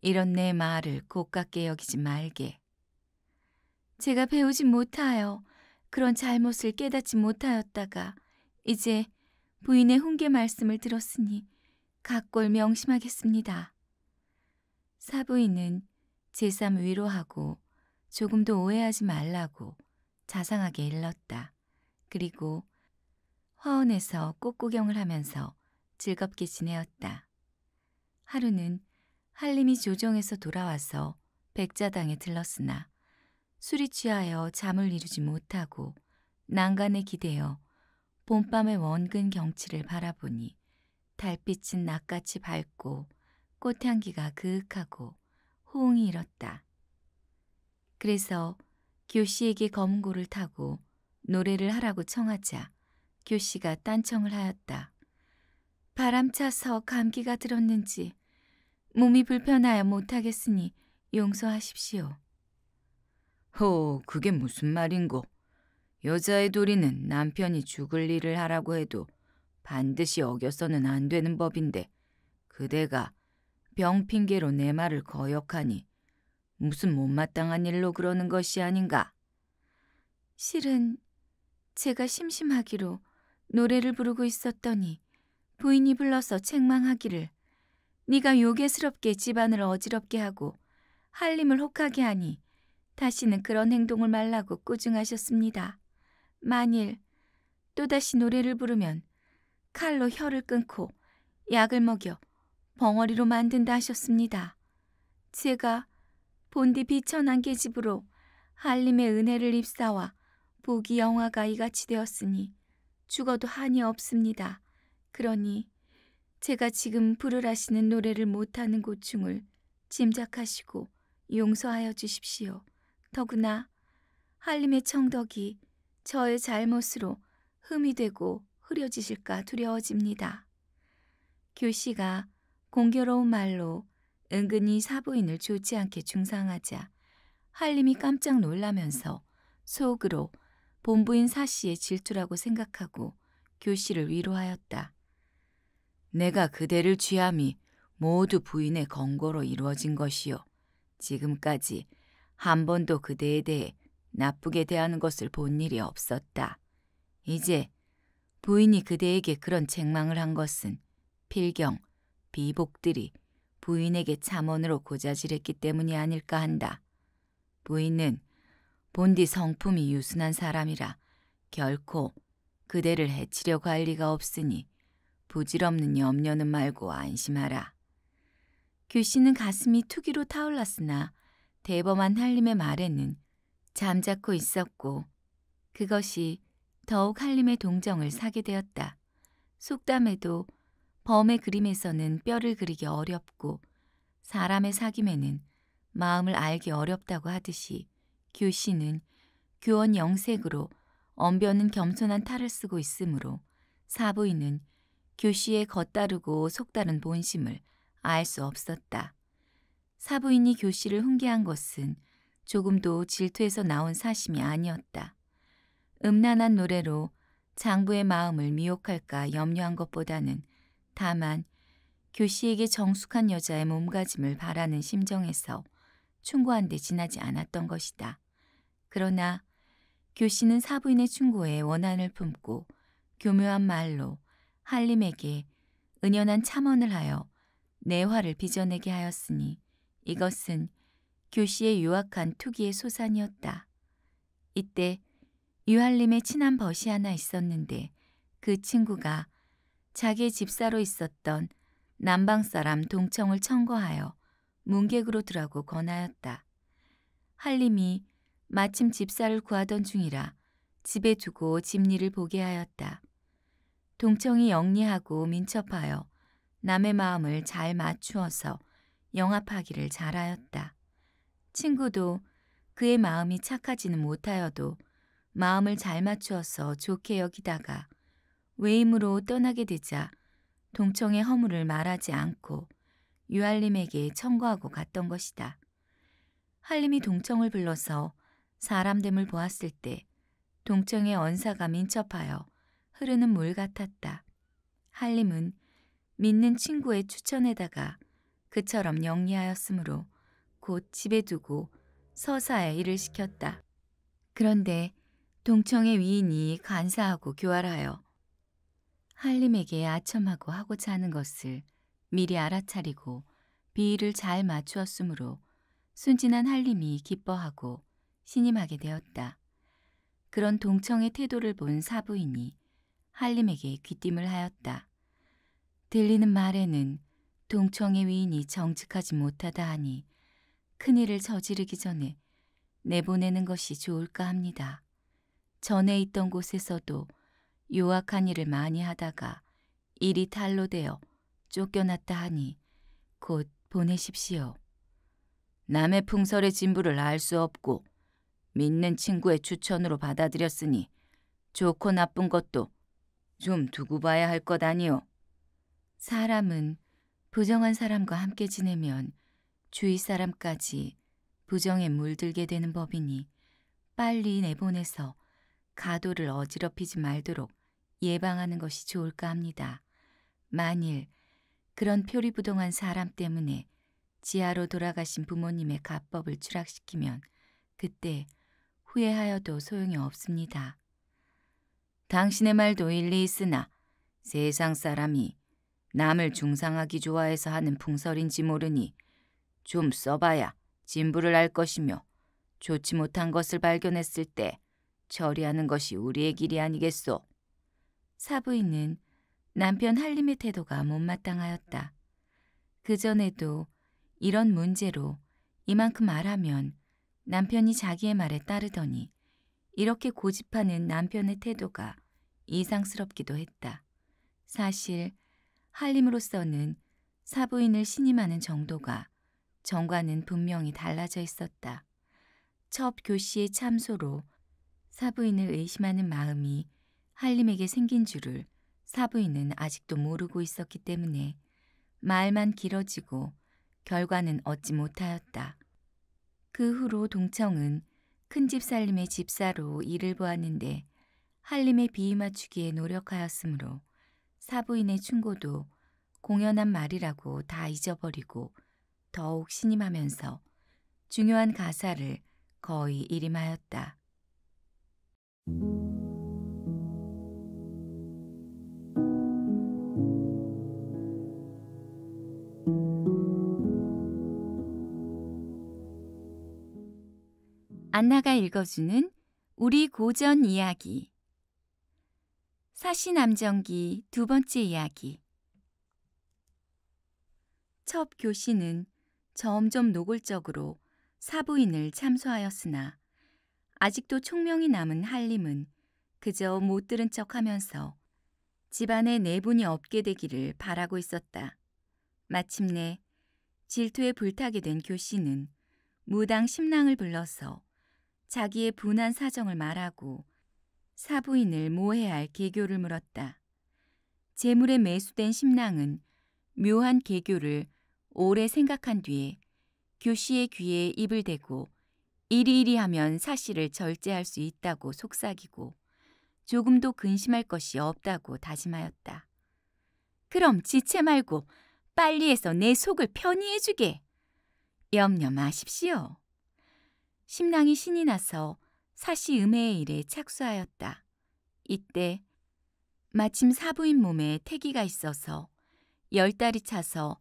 이런 내 말을 곧깝게 여기지 말게. 제가 배우지 못하여 그런 잘못을 깨닫지 못하였다가 이제 부인의 훈계 말씀을 들었으니 각골 명심하겠습니다. 사부인은 제삼 위로하고 조금도 오해하지 말라고 자상하게 일렀다. 그리고 화원에서 꽃구경을 하면서 즐겁게 지내었다. 하루는 할림이 조정에서 돌아와서 백자당에 들렀으나 술이 취하여 잠을 이루지 못하고 난간에 기대어 봄밤의 원근 경치를 바라보니 달빛은 낯같이 밝고 꽃향기가 그윽하고 호응이 일었다. 그래서 교씨에게 검고를 타고 노래를 하라고 청하자 교씨가 딴청을 하였다. 바람차서 감기가 들었는지 몸이 불편하여 못하겠으니 용서하십시오. 허, 그게 무슨 말인고. 여자의 도리는 남편이 죽을 일을 하라고 해도 반드시 어겨서는 안 되는 법인데 그대가 병 핑계로 내 말을 거역하니 무슨 못마땅한 일로 그러는 것이 아닌가. 실은 제가 심심하기로 노래를 부르고 있었더니 부인이 불러서 책망하기를 네가 요괴스럽게 집안을 어지럽게 하고 한림을 혹하게 하니 다시는 그런 행동을 말라고 꾸중하셨습니다. 만일 또다시 노래를 부르면 칼로 혀를 끊고 약을 먹여 벙어리로 만든다 하셨습니다. 제가 본디 비천한 계집으로 한림의 은혜를 입사와 복이 영화가 이같이 되었으니 죽어도 한이 없습니다. 그러니 제가 지금 부르라시는 노래를 못하는 고충을 짐작하시고 용서하여 주십시오. 더구나 할림의 청덕이 저의 잘못으로 흠이 되고 흐려지실까 두려워집니다. 교씨가 공교로운 말로 은근히 사부인을 좋지 않게 중상하자 할림이 깜짝 놀라면서 속으로 본부인 사씨의 질투라고 생각하고 교씨를 위로하였다. 내가 그대를 취함이 모두 부인의 권고로 이루어진 것이요. 지금까지 한 번도 그대에 대해 나쁘게 대하는 것을 본 일이 없었다. 이제 부인이 그대에게 그런 책망을 한 것은 필경, 비복들이 부인에게 참언으로 고자질했기 때문이 아닐까 한다. 부인은 본디 성품이 유순한 사람이라 결코 그대를 해치려고 할 리가 없으니 부질없는 염려는 말고 안심하라. 규씨는 가슴이 투기로 타올랐으나 대범한 할림의 말에는 잠자코 있었고 그것이 더욱 할림의 동정을 사게 되었다. 속담에도 범의 그림에서는 뼈를 그리기 어렵고 사람의 사귐에는 마음을 알기 어렵다고 하듯이 규 씨는 교원 영색으로 언변은 겸손한 탈을 쓰고 있으므로 사부인은 규 씨의 겉다르고 속다른 본심을 알 수 없었다. 사부인이 교 씨를 훈계한 것은 조금도 질투에서 나온 사심이 아니었다. 음란한 노래로 장부의 마음을 미혹할까 염려한 것보다는 다만 교 씨에게 정숙한 여자의 몸가짐을 바라는 심정에서 충고한 데 지나지 않았던 것이다. 그러나 교씨는 사부인의 충고에 원한을 품고 교묘한 말로 할림에게 은연한 참언을 하여 내화를 빚어내게 하였으니 이것은 교씨의 유악한 투기의 소산이었다. 이때 유할림의 친한 벗이 하나 있었는데 그 친구가 자기 의 집사로 있었던 남방 사람 동청을 청거하여 문객으로 들어고 권하였다. 할림이 마침 집사를 구하던 중이라 집에 두고 집리를 보게 하였다. 동청이 영리하고 민첩하여 남의 마음을 잘 맞추어서 영합하기를 잘하였다. 친구도 그의 마음이 착하지는 못하여도 마음을 잘 맞추어서 좋게 여기다가 외임으로 떠나게 되자 동청의 허물을 말하지 않고 유할림에게 청구하고 갔던 것이다. 할림이 동청을 불러서 사람됨을 보았을 때 동청의 언사가 민첩하여 흐르는 물 같았다. 할림은 믿는 친구의 추천에다가 그처럼 영리하였으므로 곧 집에 두고 서사에 일을 시켰다. 그런데 동청의 위인이 간사하고 교활하여 할림에게 아첨하고 하고자 하는 것을 미리 알아차리고 비위를 잘 맞추었으므로 순진한 할림이 기뻐하고 신임하게 되었다. 그런 동청의 태도를 본 사부인이 한림에게 귀띔을 하였다. 들리는 말에는 동청의 위인이 정직하지 못하다 하니 큰일을 저지르기 전에 내보내는 것이 좋을까 합니다. 전에 있던 곳에서도 요악한 일을 많이 하다가 일이 탈로되어 쫓겨났다 하니 곧 보내십시오. 남의 풍설의 진부를 알 수 없고 믿는 친구의 추천으로 받아들였으니 좋고 나쁜 것도 좀 두고 봐야 할 것 아니오. 사람은 부정한 사람과 함께 지내면 주위 사람까지 부정에 물들게 되는 법이니 빨리 내보내서 가도를 어지럽히지 말도록 예방하는 것이 좋을까 합니다. 만일 그런 표리부동한 사람 때문에 지하로 돌아가신 부모님의 가법을 추락시키면 그때 후회하여도 소용이 없습니다. 당신의 말도 일리 있으나 세상 사람이 남을 중상하기 좋아해서 하는 풍설인지 모르니 좀 써봐야 진부를 알 것이며 좋지 못한 것을 발견했을 때 처리하는 것이 우리의 길이 아니겠소. 사부인은 남편 할림의 태도가 못마땅하였다. 그전에도 이런 문제로 이만큼 말하면 남편이 자기의 말에 따르더니 이렇게 고집하는 남편의 태도가 이상스럽기도 했다. 사실 할림으로서는 사부인을 신임하는 정도가 정과는 분명히 달라져 있었다. 첫 교시의 참소로 사부인을 의심하는 마음이 할림에게 생긴 줄을 사부인은 아직도 모르고 있었기 때문에 말만 길어지고 결과는 얻지 못하였다. 그 후로 동청은 큰 집 살림의 집사로 일을 보았는데 한림의 비위 맞추기에 노력하였으므로 사부인의 충고도 공연한 말이라고 다 잊어버리고 더욱 신임하면서 중요한 가사를 거의 일임하였다. 안나가 읽어주는 우리 고전 이야기 사시남정기 두 번째 이야기 첩교시는 점점 노골적으로 사부인을 참소하였으나 아직도 총명이 남은 한림은 그저 못 들은 척하면서 집안에 내분이 없게 되기를 바라고 있었다. 마침내 질투에 불타게 된교시는 무당 심랑을 불러서 자기의 분한 사정을 말하고 사부인을 모해할 계교를 물었다. 재물에 매수된 심랑은 묘한 계교를 오래 생각한 뒤에 교씨의 귀에 입을 대고 이리이리 하면 사실을 절제할 수 있다고 속삭이고 조금도 근심할 것이 없다고 다짐하였다. 그럼 지체 말고 빨리 해서 내 속을 편히 해주게. 염려 마십시오. 심랑이 신이 나서 사시 음해의 일에 착수하였다. 이때 마침 사부인 몸에 태기가 있어서 열 달이 차서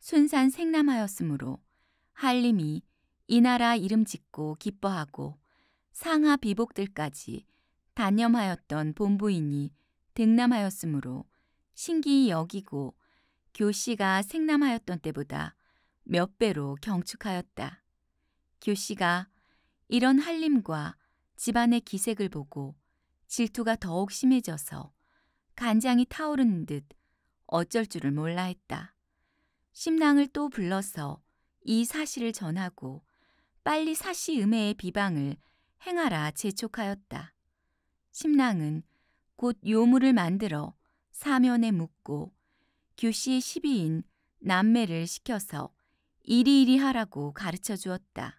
순산 생남하였으므로 한림이 이 나라 이름 짓고 기뻐하고 상하 비복들까지 단념하였던 본부인이 등남하였으므로 신기히 여기고 교씨가 생남하였던 때보다 몇 배로 경축하였다. 교씨가 이런 한림과 집안의 기색을 보고 질투가 더욱 심해져서 간장이 타오르는 듯 어쩔 줄을 몰라 했다. 심낭을 또 불러서 이 사실을 전하고 빨리 사시 음해의 비방을 행하라 재촉하였다. 심낭은 곧 요물을 만들어 사면에 묻고 규씨의 시비인 남매를 시켜서 이리이리 하라고 가르쳐 주었다.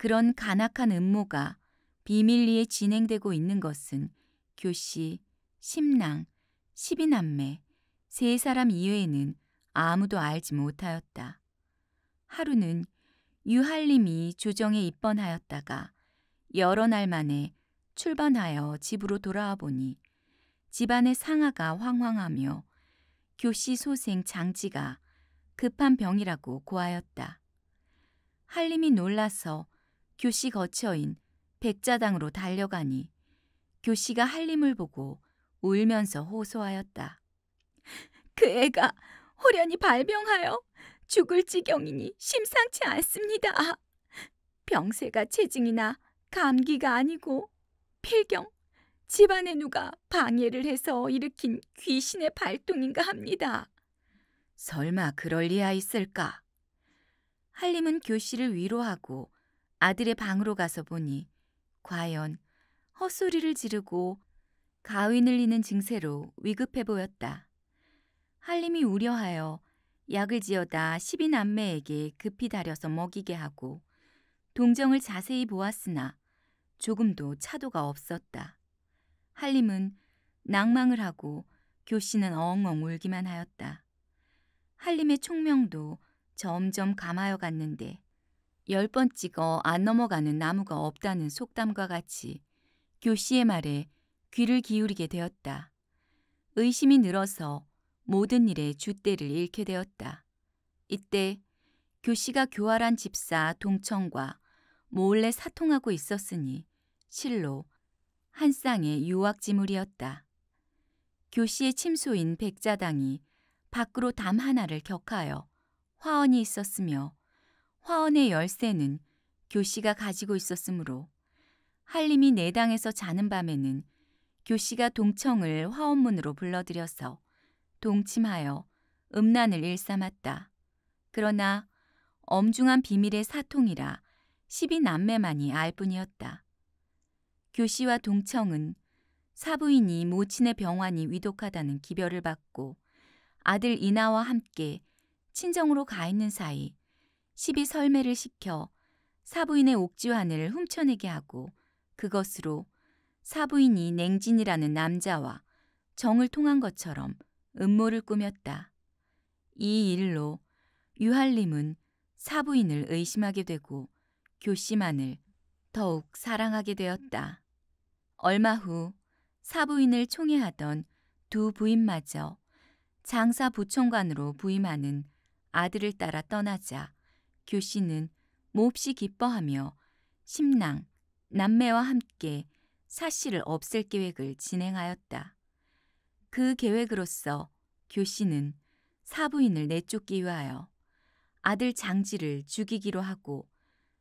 그런 간악한 음모가 비밀리에 진행되고 있는 것은 교씨, 심낭 십이남매, 세 사람 이외에는 아무도 알지 못하였다. 하루는 유할림이 조정에 입번하였다가 여러 날 만에 출반하여 집으로 돌아와 보니 집안의 상아가 황황하며 교씨 소생 장지가 급한 병이라고 고하였다. 할림이 놀라서 교씨 거처인 백자당으로 달려가니 교씨가 할림을 보고 울면서 호소하였다. 그 애가 호련히 발병하여 죽을 지경이니 심상치 않습니다. 병세가 체증이나 감기가 아니고 필경, 집안에 누가 방해를 해서 일으킨 귀신의 발동인가 합니다. 설마 그럴 리야 있을까? 할림은 교씨를 위로하고 아들의 방으로 가서 보니 과연 헛소리를 지르고 가위 늘리는 증세로 위급해 보였다. 할림이 우려하여 약을 지어다 시비 남매에게 급히 다려서 먹이게 하고 동정을 자세히 보았으나 조금도 차도가 없었다. 할림은 낭망을 하고 교씨는 엉엉 울기만 하였다. 할림의 총명도 점점 감하여 갔는데 열번 찍어 안 넘어가는 나무가 없다는 속담과 같이 교씨의 말에 귀를 기울이게 되었다. 의심이 늘어서 모든 일에 주대를 잃게 되었다. 이때 교씨가 교활한 집사 동청과 몰래 사통하고 있었으니 실로 한 쌍의 유학지물이었다. 교씨의 침소인 백자당이 밖으로 담 하나를 격하여 화원이 있었으며 화원의 열쇠는 교씨가 가지고 있었으므로 할림이 내당에서 자는 밤에는 교씨가 동청을 화원문으로 불러들여서 동침하여 음란을 일삼았다. 그러나 엄중한 비밀의 사통이라 시비 남매만이알 뿐이었다. 교씨와 동청은 사부인이 모친의 병환이 위독하다는 기별을 받고 아들 이나와 함께 친정으로 가 있는 사이 십이 설매를 시켜 사부인의 옥지환을 훔쳐내게 하고 그것으로 사부인이 냉진이라는 남자와 정을 통한 것처럼 음모를 꾸몄다. 이 일로 유할림은 사부인을 의심하게 되고 교심안을 더욱 사랑하게 되었다. 얼마 후 사부인을 총애하던 두 부인마저 장사 부총관으로 부임하는 아들을 따라 떠나자 교씨는 몹시 기뻐하며 심낭, 남매와 함께 사실을 없앨 계획을 진행하였다. 그 계획으로서 교씨는 사부인을 내쫓기 위하여 아들 장지를 죽이기로 하고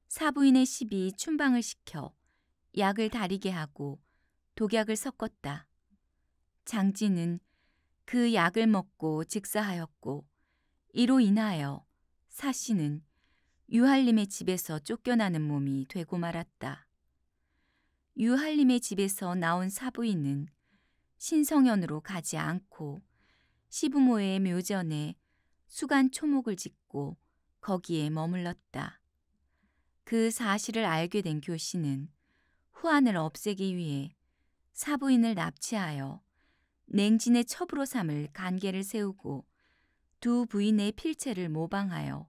사부인의 시비 춘방을 시켜 약을 다리게 하고 독약을 섞었다. 장지는 그 약을 먹고 직사하였고 이로 인하여 사씨는 유할림의 집에서 쫓겨나는 몸이 되고 말았다. 유할림의 집에서 나온 사부인은 신성현으로 가지 않고 시부모의 묘전에 수간 초목을 짓고 거기에 머물렀다. 그 사실을 알게 된 교씨는 후안을 없애기 위해 사부인을 납치하여 냉진의 첩으로 삼을 간계를 세우고 두 부인의 필체를 모방하여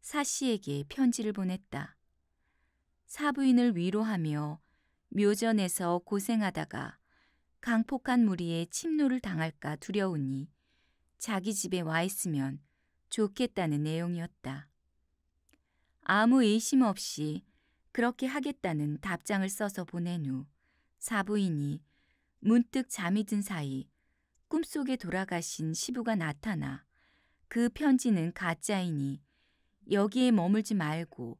사씨에게 편지를 보냈다. 사부인을 위로하며 묘전에서 고생하다가 강폭한 무리에 침노를 당할까 두려우니 자기 집에 와 있으면 좋겠다는 내용이었다. 아무 의심 없이 그렇게 하겠다는 답장을 써서 보낸 후 사부인이 문득 잠이 든 사이 꿈속에 돌아가신 시부가 나타나 그 편지는 가짜이니 여기에 머물지 말고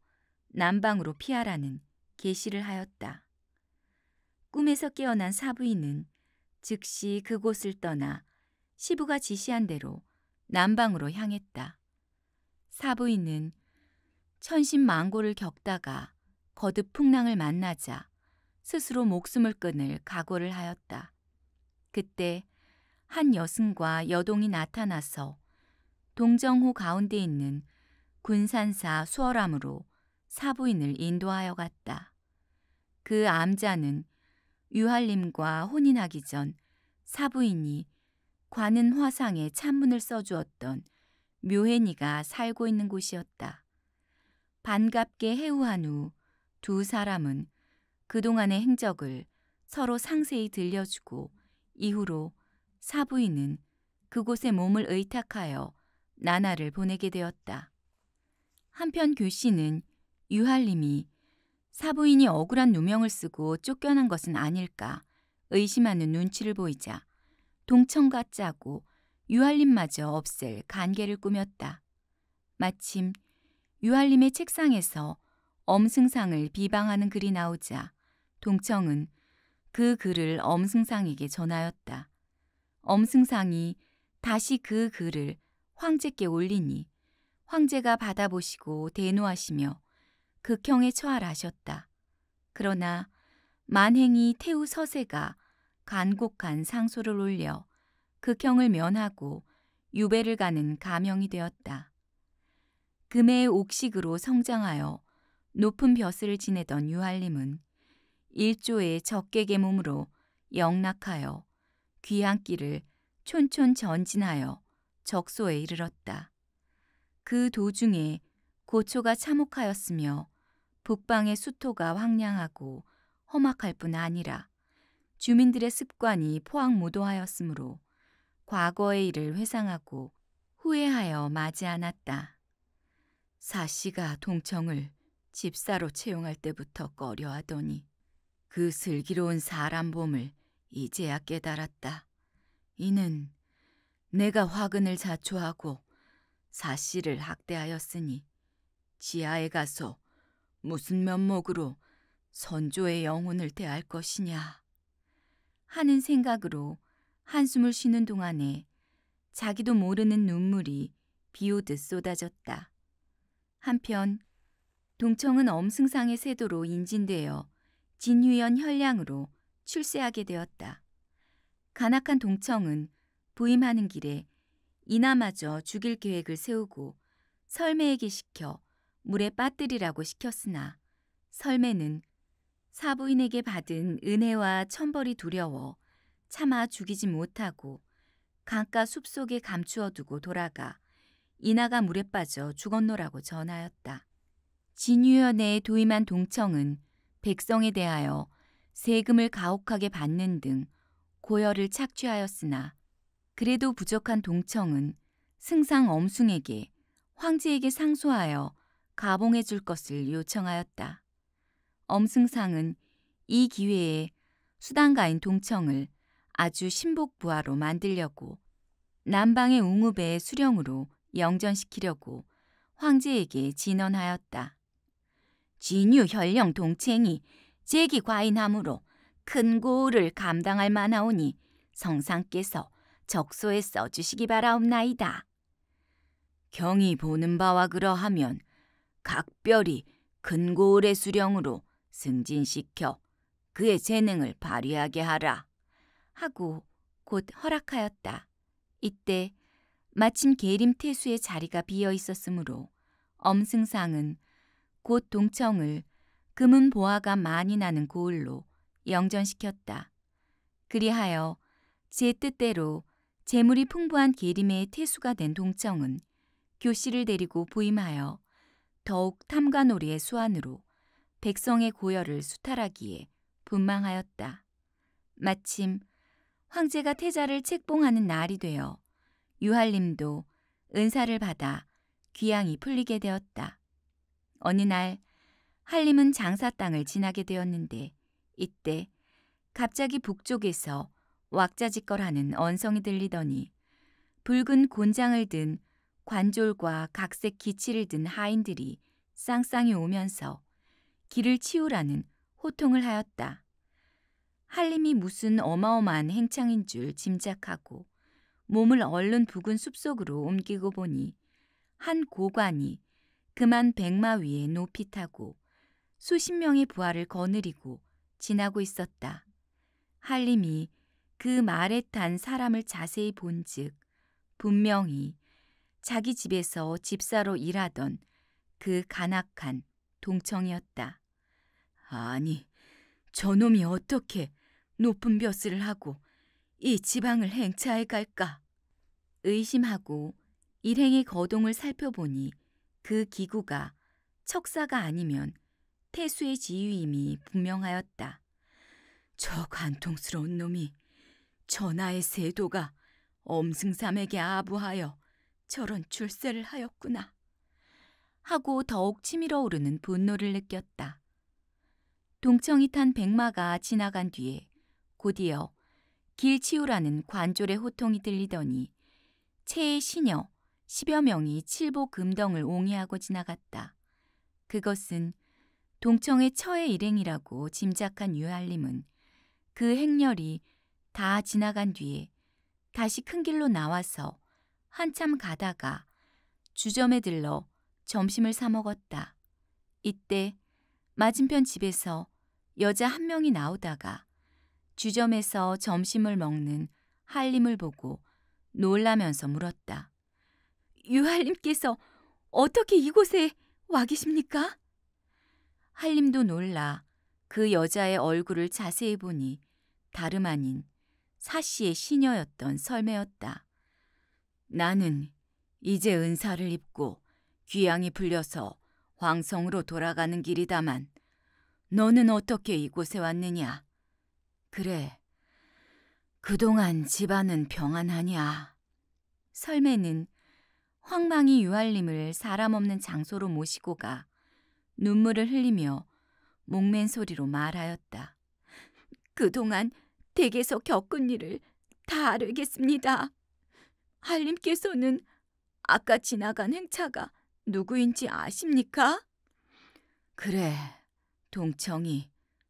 남방으로 피하라는 계시를 하였다. 꿈에서 깨어난 사부인은 즉시 그곳을 떠나 시부가 지시한 대로 남방으로 향했다. 사부인은 천신망고를 겪다가 거듭 풍랑을 만나자 스스로 목숨을 끊을 각오를 하였다. 그때 한 여승과 여동이 나타나서 동정호 가운데 있는 군산사 수월함으로 사부인을 인도하여 갔다. 그 암자는 유할림과 혼인하기 전 사부인이 관은 화상에 찬문을 써주었던 묘혜니가 살고 있는 곳이었다. 반갑게 해우한 후 두 사람은 그동안의 행적을 서로 상세히 들려주고 이후로 사부인은 그곳에 몸을 의탁하여 나나를 보내게 되었다. 한편 교 씨는 유할님이 사부인이 억울한 누명을 쓰고 쫓겨난 것은 아닐까 의심하는 눈치를 보이자 동청과 짜고 유할림마저 없앨 간계를 꾸몄다. 마침 유할림의 책상에서 엄승상을 비방하는 글이 나오자 동청은 그 글을 엄승상에게 전하였다. 엄승상이 다시 그 글을 황제께 올리니 황제가 받아보시고 대노하시며 극형에 처하라 하셨다. 그러나 만행이 태우 서세가 간곡한 상소를 올려 극형을 면하고 유배를 가는 가명이 되었다. 금의 옥식으로 성장하여 높은 벼슬을 지내던 유할림은 일조의 적객의 몸으로 영락하여 귀한길을 촌촌 전진하여 적소에 이르렀다. 그 도중에 고초가 참혹하였으며 북방의 수토가 황량하고 험악할 뿐 아니라 주민들의 습관이 포악무도하였으므로 과거의 일을 회상하고 후회하여 마지 않았다. 사씨가 동청을 집사로 채용할 때부터 꺼려하더니 그 슬기로운 사람 봄을 이제야 깨달았다. 이는 내가 화근을 자초하고 사씨를 학대하였으니 지하에 가서 무슨 면목으로 선조의 영혼을 대할 것이냐 하는 생각으로 한숨을 쉬는 동안에 자기도 모르는 눈물이 비오듯 쏟아졌다. 한편 동청은 엄승상의 세도로 인진되어 진유연 혈량으로 출세하게 되었다. 간악한 동청은 부임하는 길에 이나마저 죽일 계획을 세우고 설매에게 시켜 물에 빠뜨리라고 시켰으나 설매는 사부인에게 받은 은혜와 천벌이 두려워 차마 죽이지 못하고 강가 숲속에 감추어두고 돌아가 이나가 물에 빠져 죽었노라고 전하였다. 진유연에 도임한 동청은 백성에 대하여 세금을 가혹하게 받는 등 고열을 착취하였으나 그래도 부족한 동청은 승상 엄숭에게 황제에게 상소하여 가봉해 줄 것을 요청하였다. 엄승상은 이 기회에 수단가인 동청을 아주 신복부하로 만들려고 남방의 웅우배의 수령으로 영전시키려고 황제에게 진언하였다. 진유 현령 동챙이 재기 과인함으로 큰 고를 감당할 만하오니 성상께서 적소에 써주시기 바라옵나이다. 경이 보는 바와 그러하면 각별히 근고을의 수령으로 승진시켜 그의 재능을 발휘하게 하라 하고 곧 허락하였다. 이때 마침 계림 태수의 자리가 비어 있었으므로 엄승상은 곧 동청을 금은 보화가 많이 나는 고을로 영전시켰다. 그리하여 제 뜻대로 재물이 풍부한 게림의 태수가 된 동정은 교씨를 데리고 부임하여 더욱 탐관오리의 수완으로 백성의 고열을 수탈하기에 분망하였다. 마침 황제가 태자를 책봉하는 날이 되어 유할림도 은사를 받아 귀양이 풀리게 되었다. 어느 날 할림은 장사 땅을 지나게 되었는데 이때 갑자기 북쪽에서 왁자지껄하는 언성이 들리더니 붉은 곤장을 든 관졸과 각색 기치를 든 하인들이 쌍쌍이 오면서 길을 치우라는 호통을 하였다. 할림이 무슨 어마어마한 행창인 줄 짐작하고 몸을 얼른 부근 숲속으로 옮기고 보니 한 고관이 그만 백마 위에 높이 타고 수십 명의 부하를 거느리고 지나고 있었다. 할림이 그 말에 탄 사람을 자세히 본즉 분명히 자기 집에서 집사로 일하던 그 간악한 동청이었다. 아니, 저놈이 어떻게 높은 벼슬을 하고 이 지방을 행차해 갈까? 의심하고 일행의 거동을 살펴보니 그 기구가 척사가 아니면 태수의 지휘임이 분명하였다. 저 관통스러운 놈이 전하의 세도가 엄승삼에게 아부하여 저런 출세를 하였구나. 하고 더욱 치밀어 오르는 분노를 느꼈다. 동청이 탄 백마가 지나간 뒤에 곧이어 길 치우라는 관졸의 호통이 들리더니 체의 시녀 십여 명이 칠보 금덩을 옹이하고 지나갔다. 그것은 동청의 처의 일행이라고 짐작한 유알림은 그 행렬이 다 지나간 뒤에 다시 큰 길로 나와서 한참 가다가 주점에 들러 점심을 사 먹었다. 이때 맞은편 집에서 여자 한 명이 나오다가 주점에서 점심을 먹는 한림을 보고 놀라면서 물었다. 유한림께서 어떻게 이곳에 와 계십니까? 한림도 놀라 그 여자의 얼굴을 자세히 보니 다름 아닌 사씨의 시녀였던 설매였다. 나는 이제 은사를 입고 귀양이 풀려서 왕성으로 돌아가는 길이다만 너는 어떻게 이곳에 왔느냐? 그래, 그동안 집안은 평안하냐? 설매는 황망이 유알림을 사람 없는 장소로 모시고 가 눈물을 흘리며 목맨 소리로 말하였다. 그동안 댁에서 겪은 일을 다 알겠습니다. 할님께서는 아까 지나간 행차가 누구인지 아십니까? 그래, 동청이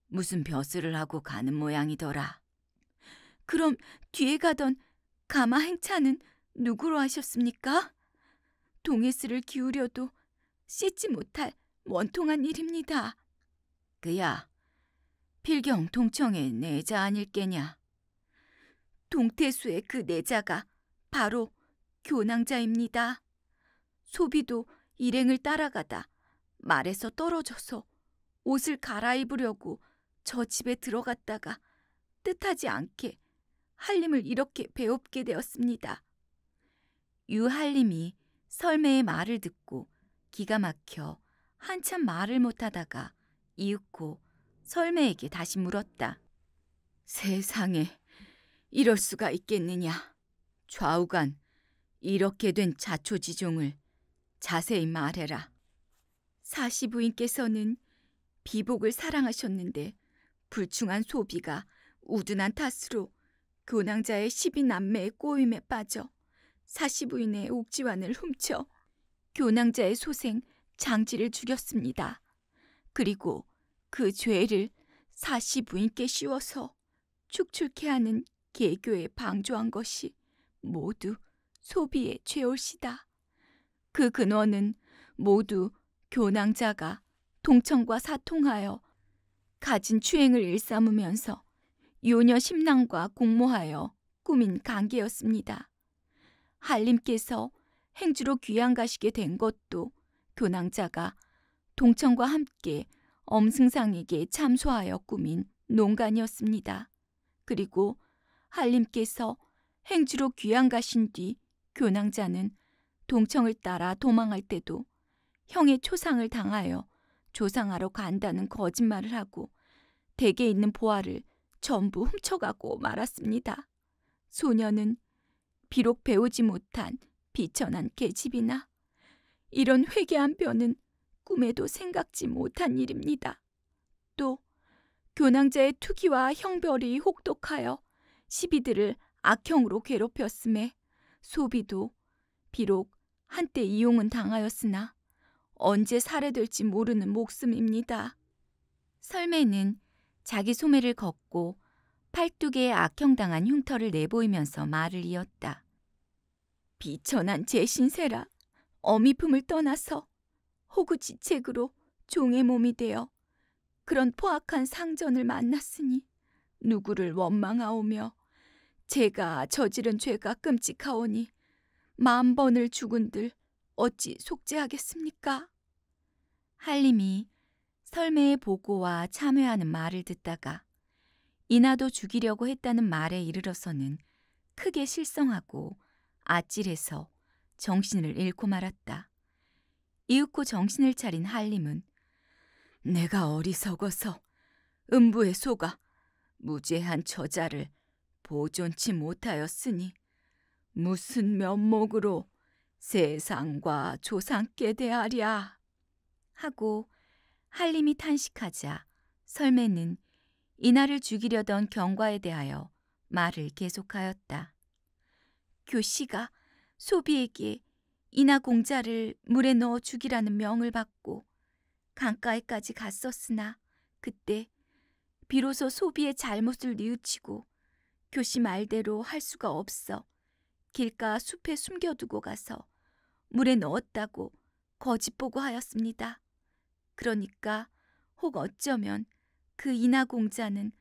무슨 벼슬을 하고 가는 모양이더라. 그럼 뒤에 가던 가마 행차는 누구로 하셨습니까? 동해스를 기울여도 씻지 못할 원통한 일입니다. 그야, 필경 동청의 내자 아닐게냐. 동태수의 그 내자가 바로 교낭자입니다. 소비도 일행을 따라가다 말에서 떨어져서 옷을 갈아입으려고 저 집에 들어갔다가 뜻하지 않게 한림을 이렇게 배웁게 되었습니다. 유한림이 설매의 말을 듣고 기가 막혀 한참 말을 못하다가 이윽고 설매에게 다시 물었다. 세상에 이럴 수가 있겠느냐. 좌우간 이렇게 된 자초지종을 자세히 말해라. 사시부인께서는 비복을 사랑하셨는데 불충한 소비가 우둔한 탓으로 교낭자의 시비 남매의 꼬임에 빠져 사시부인의 옥지환을 훔쳐 교낭자의 소생 장지를 죽였습니다. 그리고 그 죄를 사시부인께 씌워서 축출케 하는 개교에 방조한 것이 모두 소비의 죄올시다. 그 근원은 모두 교낭자가 동청과 사통하여 가진 추행을 일삼으면서 요녀 심낭과 공모하여 꾸민 관계였습니다. 한림께서 행주로 귀양 가시게 된 것도 교낭자가 동청과 함께 엄승상에게 참소하여 꾸민 농간이었습니다. 그리고 한림께서 행주로 귀양 가신 뒤 교낭자는 동청을 따라 도망할 때도 형의 초상을 당하여 조상하러 간다는 거짓말을 하고 댁에 있는 보화를 전부 훔쳐가고 말았습니다. 소녀는 비록 배우지 못한 비천한 계집이나 이런 회개한 변은 꿈에도 생각지 못한 일입니다. 또 교낭자의 투기와 형별이 혹독하여 시비들을 악형으로 괴롭혔음에 소비도 비록 한때 이용은 당하였으나 언제 살해될지 모르는 목숨입니다. 설매는 자기 소매를 걷고 팔뚝에 악형당한 흉터를 내보이면서 말을 이었다. 비천한 제 신세라 어미품을 떠나서 호구지책으로 종의 몸이 되어 그런 포악한 상전을 만났으니 누구를 원망하오며 제가 저지른 죄가 끔찍하오니 만 번을 죽은들 어찌 속죄하겠습니까? 할림이 설매의 보고와 참회하는 말을 듣다가 이나도 죽이려고 했다는 말에 이르러서는 크게 실성하고 아찔해서 정신을 잃고 말았다. 이윽고 정신을 차린 할림은 내가 어리석어서 음부의 소가 무죄한 저자를 보존치 못하였으니 무슨 면목으로 세상과 조상께 대하랴 하고 할림이 탄식하자 설매는 이날을 죽이려던 경과에 대하여 말을 계속하였다. 교씨가 소비에게 이나 공자를 물에 넣어 죽이라는 명을 받고 강가에까지 갔었으나 그때 비로소 소비의 잘못을 뉘우치고 교시 말대로 할 수가 없어 길가 숲에 숨겨두고 가서 물에 넣었다고 거짓 보고하였습니다. 그러니까 혹 어쩌면 그 이나 공자는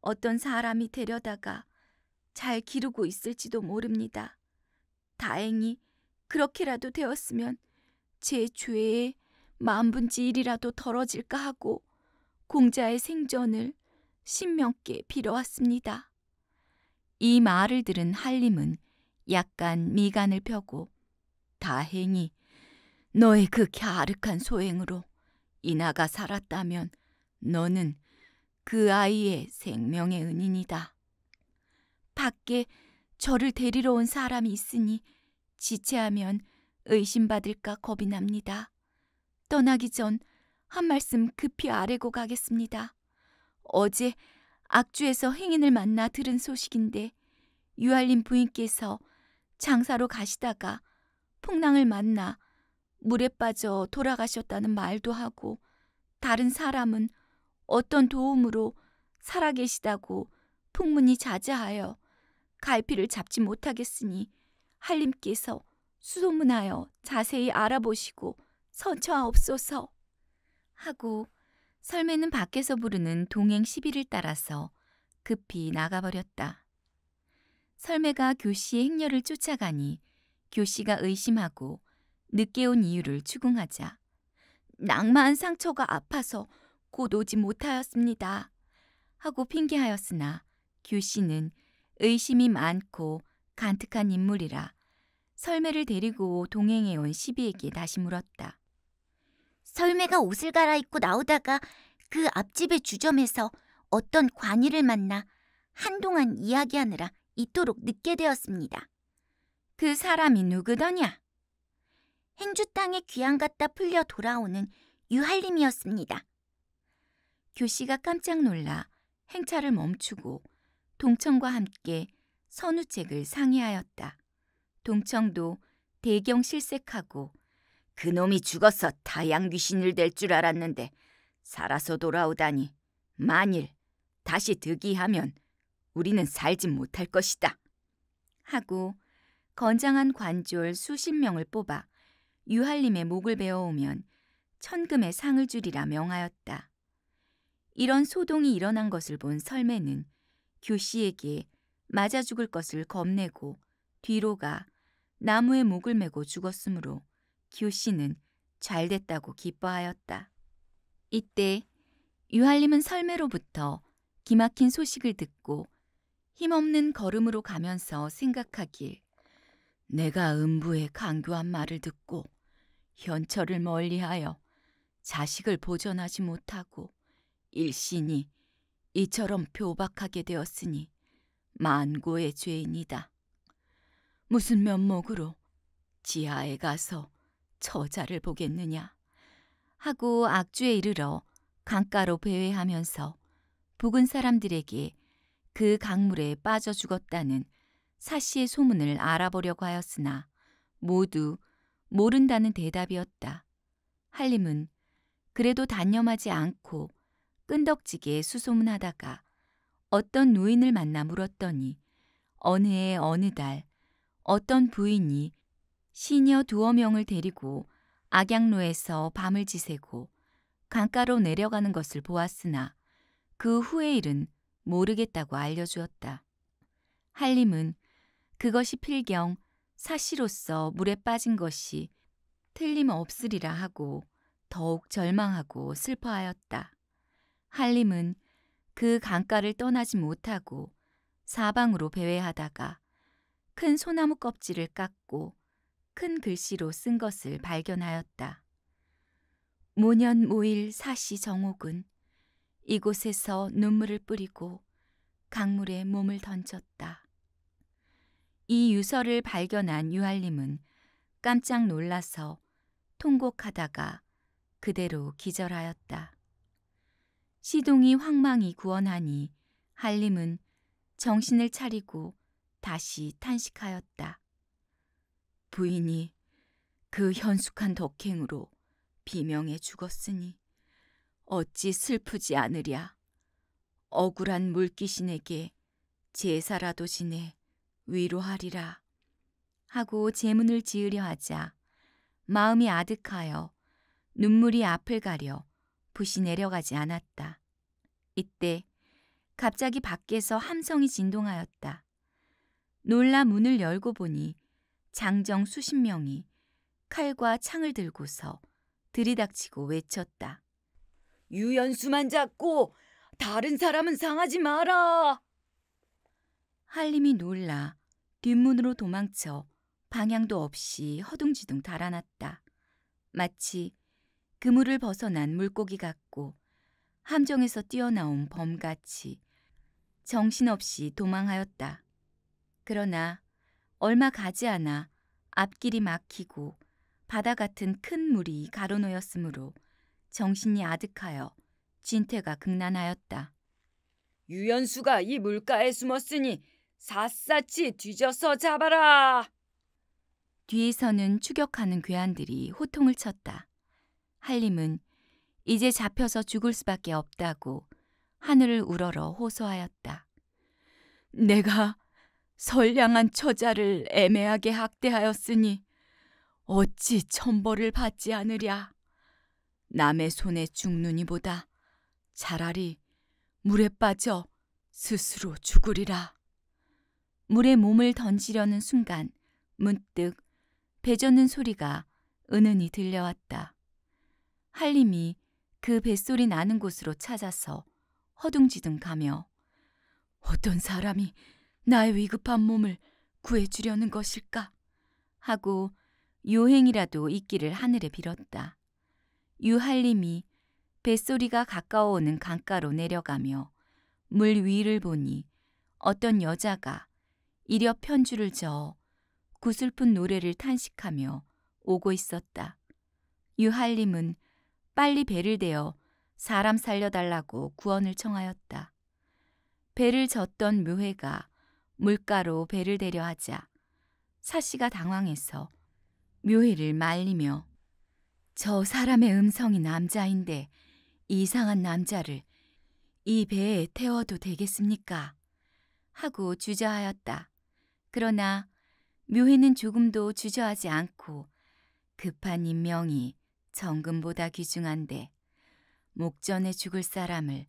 어떤 사람이 데려다가 잘 기르고 있을지도 모릅니다. 다행히 그렇게라도 되었으면 제 죄에 만분지 일이라도 덜어질까 하고 공자의 생전을 신명께 빌어왔습니다. 이 말을 들은 한림은 약간 미간을 펴고 다행히 너의 그 갸륵한 소행으로 이나가 살았다면 너는 그 아이의 생명의 은인이다. 밖에 저를 데리러 온 사람이 있으니 지체하면 의심받을까 겁이 납니다. 떠나기 전 한 말씀 급히 아래고 가겠습니다. 어제 악주에서 행인을 만나 들은 소식인데 유할림 부인께서 장사로 가시다가 풍랑을 만나 물에 빠져 돌아가셨다는 말도 하고 다른 사람은 어떤 도움으로 살아계시다고 풍문이 자자하여 갈피를 잡지 못하겠으니 할림께서 수소문하여 자세히 알아보시고 선처하옵소서 하고 설매는 밖에서 부르는 동행 시비를 따라서 급히 나가버렸다. 설매가 교씨의 행렬을 쫓아가니 교씨가 의심하고 늦게 온 이유를 추궁하자 낭만 상처가 아파서 곧 오지 못하였습니다. 하고 핑계하였으나 교씨는 의심이 많고 간특한 인물이라 설매를 데리고 동행해 온 시비에게 다시 물었다. 설매가 옷을 갈아입고 나오다가 그 앞집의 주점에서 어떤 관이를 만나 한동안 이야기하느라 이토록 늦게 되었습니다. 그 사람이 누구더냐? 행주 땅에 귀양 갔다 풀려 돌아오는 유할림이었습니다. 교씨가 깜짝 놀라 행차를 멈추고 동천과 함께 선우책을 상의하였다. 동청도 대경 실색하고 그놈이 죽어서 다양 귀신을 될 줄 알았는데 살아서 돌아오다니 만일 다시 득이하면 우리는 살지 못할 것이다. 하고 건장한 관졸 수십 명을 뽑아 유할림의 목을 베어오면 천금의 상을 주리라 명하였다. 이런 소동이 일어난 것을 본 설매는 교씨에게 맞아 죽을 것을 겁내고 뒤로 가 나무에 목을 메고 죽었으므로 기호 씨는 잘 됐다고 기뻐하였다. 이때 유한림은 설매로부터 기막힌 소식을 듣고 힘없는 걸음으로 가면서 생각하길 내가 음부에 강교한 말을 듣고 현철을 멀리하여 자식을 보전하지 못하고 일신이 이처럼 표박하게 되었으니 만고의 죄인이다. 무슨 면목으로 지하에 가서 저자를 보겠느냐 하고 악주에 이르러 강가로 배회하면서 부근 사람들에게 그 강물에 빠져 죽었다는 사씨의 소문을 알아보려고 하였으나 모두 모른다는 대답이었다. 할림은 그래도 단념하지 않고 끈덕지게 수소문하다가 어떤 노인을 만나 물었더니 어느 해 어느 달 어떤 부인이 시녀 두어 명을 데리고 악양로에서 밤을 지새고 강가로 내려가는 것을 보았으나 그 후의 일은 모르겠다고 알려주었다. 할림은 그것이 필경 사시로서 물에 빠진 것이 틀림없으리라 하고 더욱 절망하고 슬퍼하였다. 할림은 그 강가를 떠나지 못하고 사방으로 배회하다가 큰 소나무 껍질을 깎고 큰 글씨로 쓴 것을 발견하였다. 모년 모일 사시 정옥은 이곳에서 눈물을 뿌리고 강물에 몸을 던졌다. 이 유서를 발견한 유할림은 깜짝 놀라서 통곡하다가 그대로 기절하였다. 시동이 황망히 구원하니 할림은 정신을 차리고 다시 탄식하였다. 부인이 그 현숙한 덕행으로 비명에 죽었으니 어찌 슬프지 않으랴. 억울한 물귀신에게 제사라도 지내 위로하리라. 하고 제문을 지으려 하자 마음이 아득하여 눈물이 앞을 가려 붓이 내려가지 않았다. 이때 갑자기 밖에서 함성이 진동하였다. 놀라 문을 열고 보니 장정 수십 명이 칼과 창을 들고서 들이닥치고 외쳤다. 유연수만 잡고 다른 사람은 상하지 마라. 할림이 놀라 뒷문으로 도망쳐 방향도 없이 허둥지둥 달아났다. 마치 그물을 벗어난 물고기 같고 함정에서 뛰어나온 범같이 정신없이 도망하였다. 그러나 얼마 가지 않아 앞길이 막히고 바다 같은 큰 물이 가로놓였으므로 정신이 아득하여 진태가 극난하였다. 유연수가 이 물가에 숨었으니 샅샅이 뒤져서 잡아라. 뒤에서는 추격하는 괴한들이 호통을 쳤다. 할림은 이제 잡혀서 죽을 수밖에 없다고 하늘을 우러러 호소하였다. 내가 선량한 처자를 애매하게 학대하였으니 어찌 천벌을 받지 않으랴. 남의 손에 죽느니보다 차라리 물에 빠져 스스로 죽으리라. 물에 몸을 던지려는 순간 문득 배젓는 소리가 은은히 들려왔다. 할림이 그 뱃소리 나는 곳으로 찾아서 허둥지둥 가며 어떤 사람이 나의 위급한 몸을 구해주려는 것일까 하고 요행이라도 있기를 하늘에 빌었다. 유할림이 뱃소리가 가까워오는 강가로 내려가며 물 위를 보니 어떤 여자가 이력 편주를 저어 구슬픈 노래를 탄식하며 오고 있었다. 유할림은 빨리 배를 대어 사람 살려달라고 구원을 청하였다. 배를 졌던 묘회가 물가로 배를 대려 하자 사씨가 당황해서 묘회를 말리며 저 사람의 음성이 남자인데 이상한 남자를 이 배에 태워도 되겠습니까? 하고 주저하였다. 그러나 묘회는 조금도 주저하지 않고 급한 인명이 정금보다 귀중한데 목전에 죽을 사람을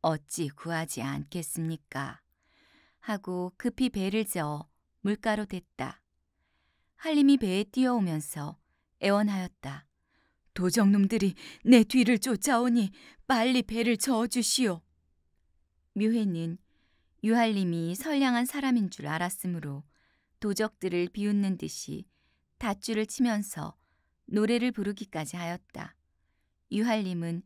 어찌 구하지 않겠습니까? 하고 급히 배를 저어 물가로 댔다. 할림이 배에 뛰어오면서 애원하였다. 도적놈들이 내 뒤를 쫓아오니 빨리 배를 저어주시오. 묘해는 유할림이 선량한 사람인 줄 알았으므로 도적들을 비웃는 듯이 닷줄을 치면서 노래를 부르기까지 하였다. 유할님은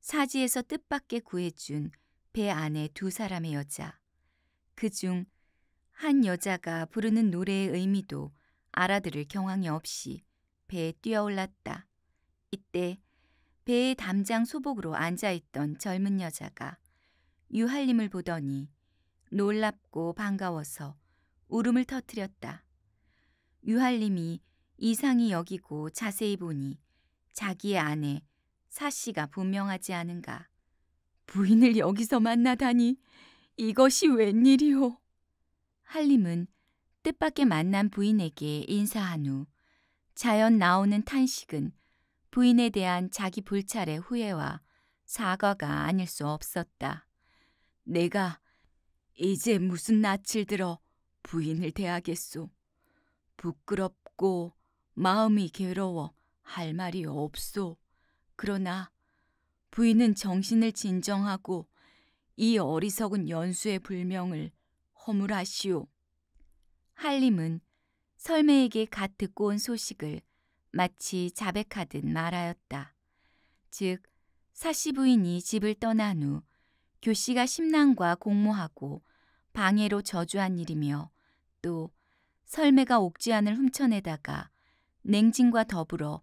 사지에서 뜻밖의 구해준 배 안에 두 사람의 여자, 그 중 한 여자가 부르는 노래의 의미도 알아들을 경황이 없이 배에 뛰어올랐다. 이때 배의 담장 소복으로 앉아있던 젊은 여자가 유할님을 보더니 놀랍고 반가워서 울음을 터뜨렸다. 유할님이 이상히 여기고 자세히 보니 자기의 아내 사씨가 분명하지 않은가. 부인을 여기서 만나다니 이것이 웬일이오. 할림은 뜻밖의 만난 부인에게 인사한 후 자연 나오는 탄식은 부인에 대한 자기 불찰의 후회와 사과가 아닐 수 없었다. 내가 이제 무슨 낯을 들어 부인을 대하겠소. 부끄럽고 마음이 괴로워 할 말이 없소. 그러나 부인은 정신을 진정하고 이 어리석은 연수의 불명을 허물하시오. 한림은 설매에게 갓 듣고 온 소식을 마치 자백하듯 말하였다. 즉 사시 부인이 집을 떠난 후 교씨가 심랑과 공모하고 방해로 저주한 일이며 또 설매가 옥지안을 훔쳐내다가 냉증과 더불어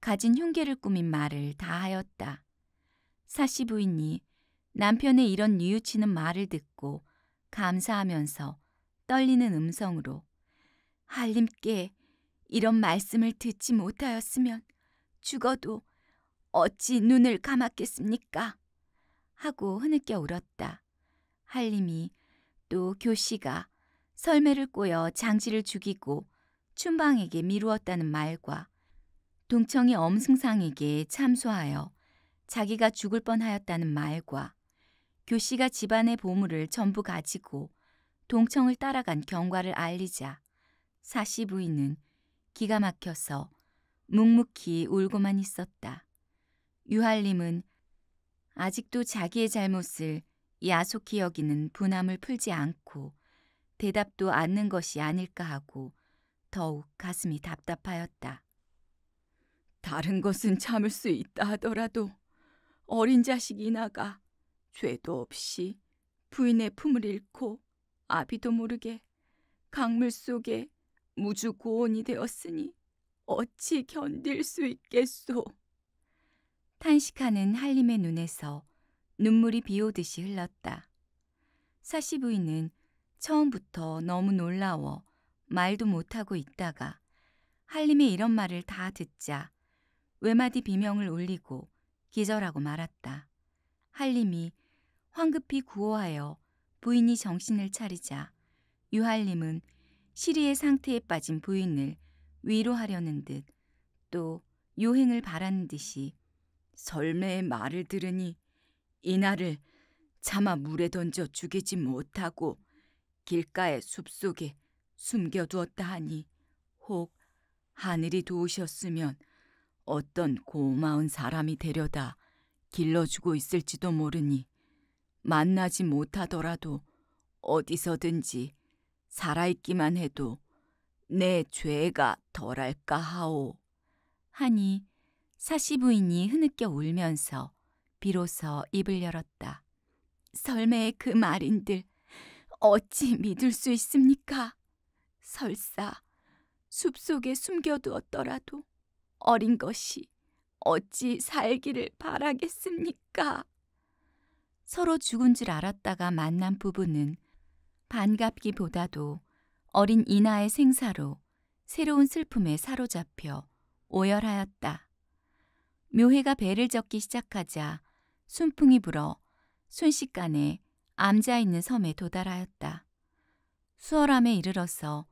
가진 흉계를 꾸민 말을 다 하였다. 사시 부인이 남편의 이런 뉘우치는 말을 듣고 감사하면서 떨리는 음성으로 할림께 이런 말씀을 듣지 못하였으면 죽어도 어찌 눈을 감았겠습니까? 하고 흐느껴 울었다. 할림이 또 교씨가 설매를 꼬여 장지를 죽이고 춘방에게 미루었다는 말과 동청이 엄승상에게 참소하여 자기가 죽을 뻔하였다는 말과 교씨가 집안의 보물을 전부 가지고 동청을 따라간 경과를 알리자 사시 부인은 기가 막혀서 묵묵히 울고만 있었다. 유할림은 아직도 자기의 잘못을 야속히 여기는 분함을 풀지 않고 대답도 않는 것이 아닐까 하고 더욱 가슴이 답답하였다. 다른 것은 참을 수 있다 하더라도 어린 자식 이나가 죄도 없이 부인의 품을 잃고 아비도 모르게 강물 속에 무주고온이 되었으니 어찌 견딜 수 있겠소. 탄식하는 할림의 눈에서 눈물이 비오듯이 흘렀다. 사시 부인은 처음부터 너무 놀라워 말도 못하고 있다가 할림이 이런 말을 다 듣자 외마디 비명을 울리고 기절하고 말았다. 할림이 황급히 구호하여 부인이 정신을 차리자 유할림은 시리의 상태에 빠진 부인을 위로하려는 듯 또 요행을 바라는 듯이 설매의 말을 들으니 이날을 차마 물에 던져 죽이지 못하고 길가의 숲속에 숨겨두었다 하니 혹 하늘이 도우셨으면 어떤 고마운 사람이 데려다 길러주고 있을지도 모르니 만나지 못하더라도 어디서든지 살아있기만 해도 내 죄가 덜할까 하오. 하니 사시부인이 흐느껴 울면서 비로소 입을 열었다. 설매의 그 말인들 어찌 믿을 수 있습니까? 설사 숲속에 숨겨두었더라도 어린 것이 어찌 살기를 바라겠습니까? 서로 죽은 줄 알았다가 만난 부부는 반갑기보다도 어린 이나의 생사로 새로운 슬픔에 사로잡혀 오열하였다. 묘해가 배를 젓기 시작하자 순풍이 불어 순식간에 암자 있는 섬에 도달하였다. 수월함에 이르러서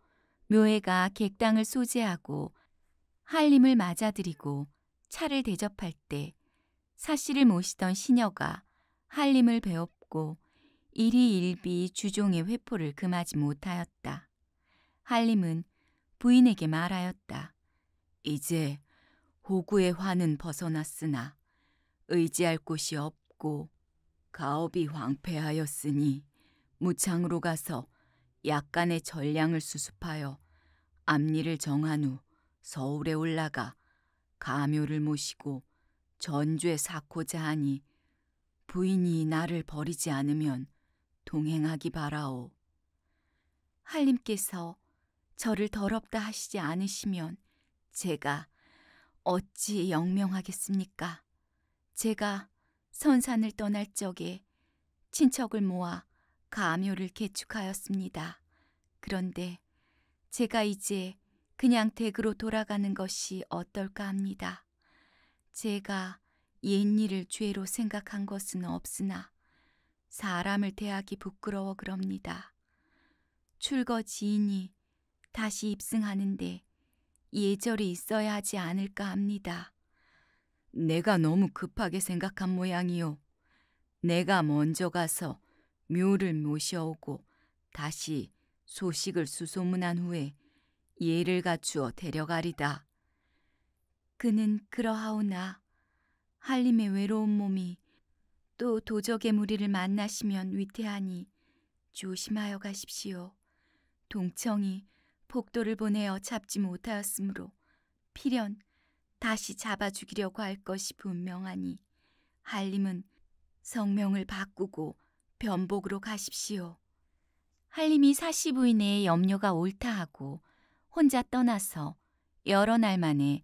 묘회가 객당을 소재하고 할림을 맞아들이고 차를 대접할 때 사씨를 모시던 시녀가 할림을 배웠고 일희일비 주종의 회포를 금하지 못하였다. 할림은 부인에게 말하였다. 이제 호구의 화는 벗어났으나 의지할 곳이 없고 가업이 황폐하였으니 무창으로 가서 약간의 전량을 수습하여 앞니를 정한 후 서울에 올라가 가묘를 모시고 전주에 사고자 하니 부인이 나를 버리지 않으면 동행하기 바라오. 할님께서 저를 더럽다 하시지 않으시면 제가 어찌 영명하겠습니까? 제가 선산을 떠날 적에 친척을 모아 가묘를 개축하였습니다. 그런데 제가 이제 그냥 댁으로 돌아가는 것이 어떨까 합니다. 제가 옛일을 죄로 생각한 것은 없으나 사람을 대하기 부끄러워 그럽니다. 출거 지인이 다시 입승하는데 예절이 있어야 하지 않을까 합니다. 내가 너무 급하게 생각한 모양이요. 내가 먼저 가서 묘를 모셔오고 다시 소식을 수소문한 후에 예를 갖추어 데려가리다. 그는 그러하오나 할림의 외로운 몸이 또 도적의 무리를 만나시면 위태하니 조심하여 가십시오. 동청이 복도를 보내어 잡지 못하였으므로 필연 다시 잡아 죽이려고 할 것이 분명하니 할림은 성명을 바꾸고 변복으로 가십시오. 할림이 사시부인의 염려가 옳다 하고 혼자 떠나서 여러 날 만에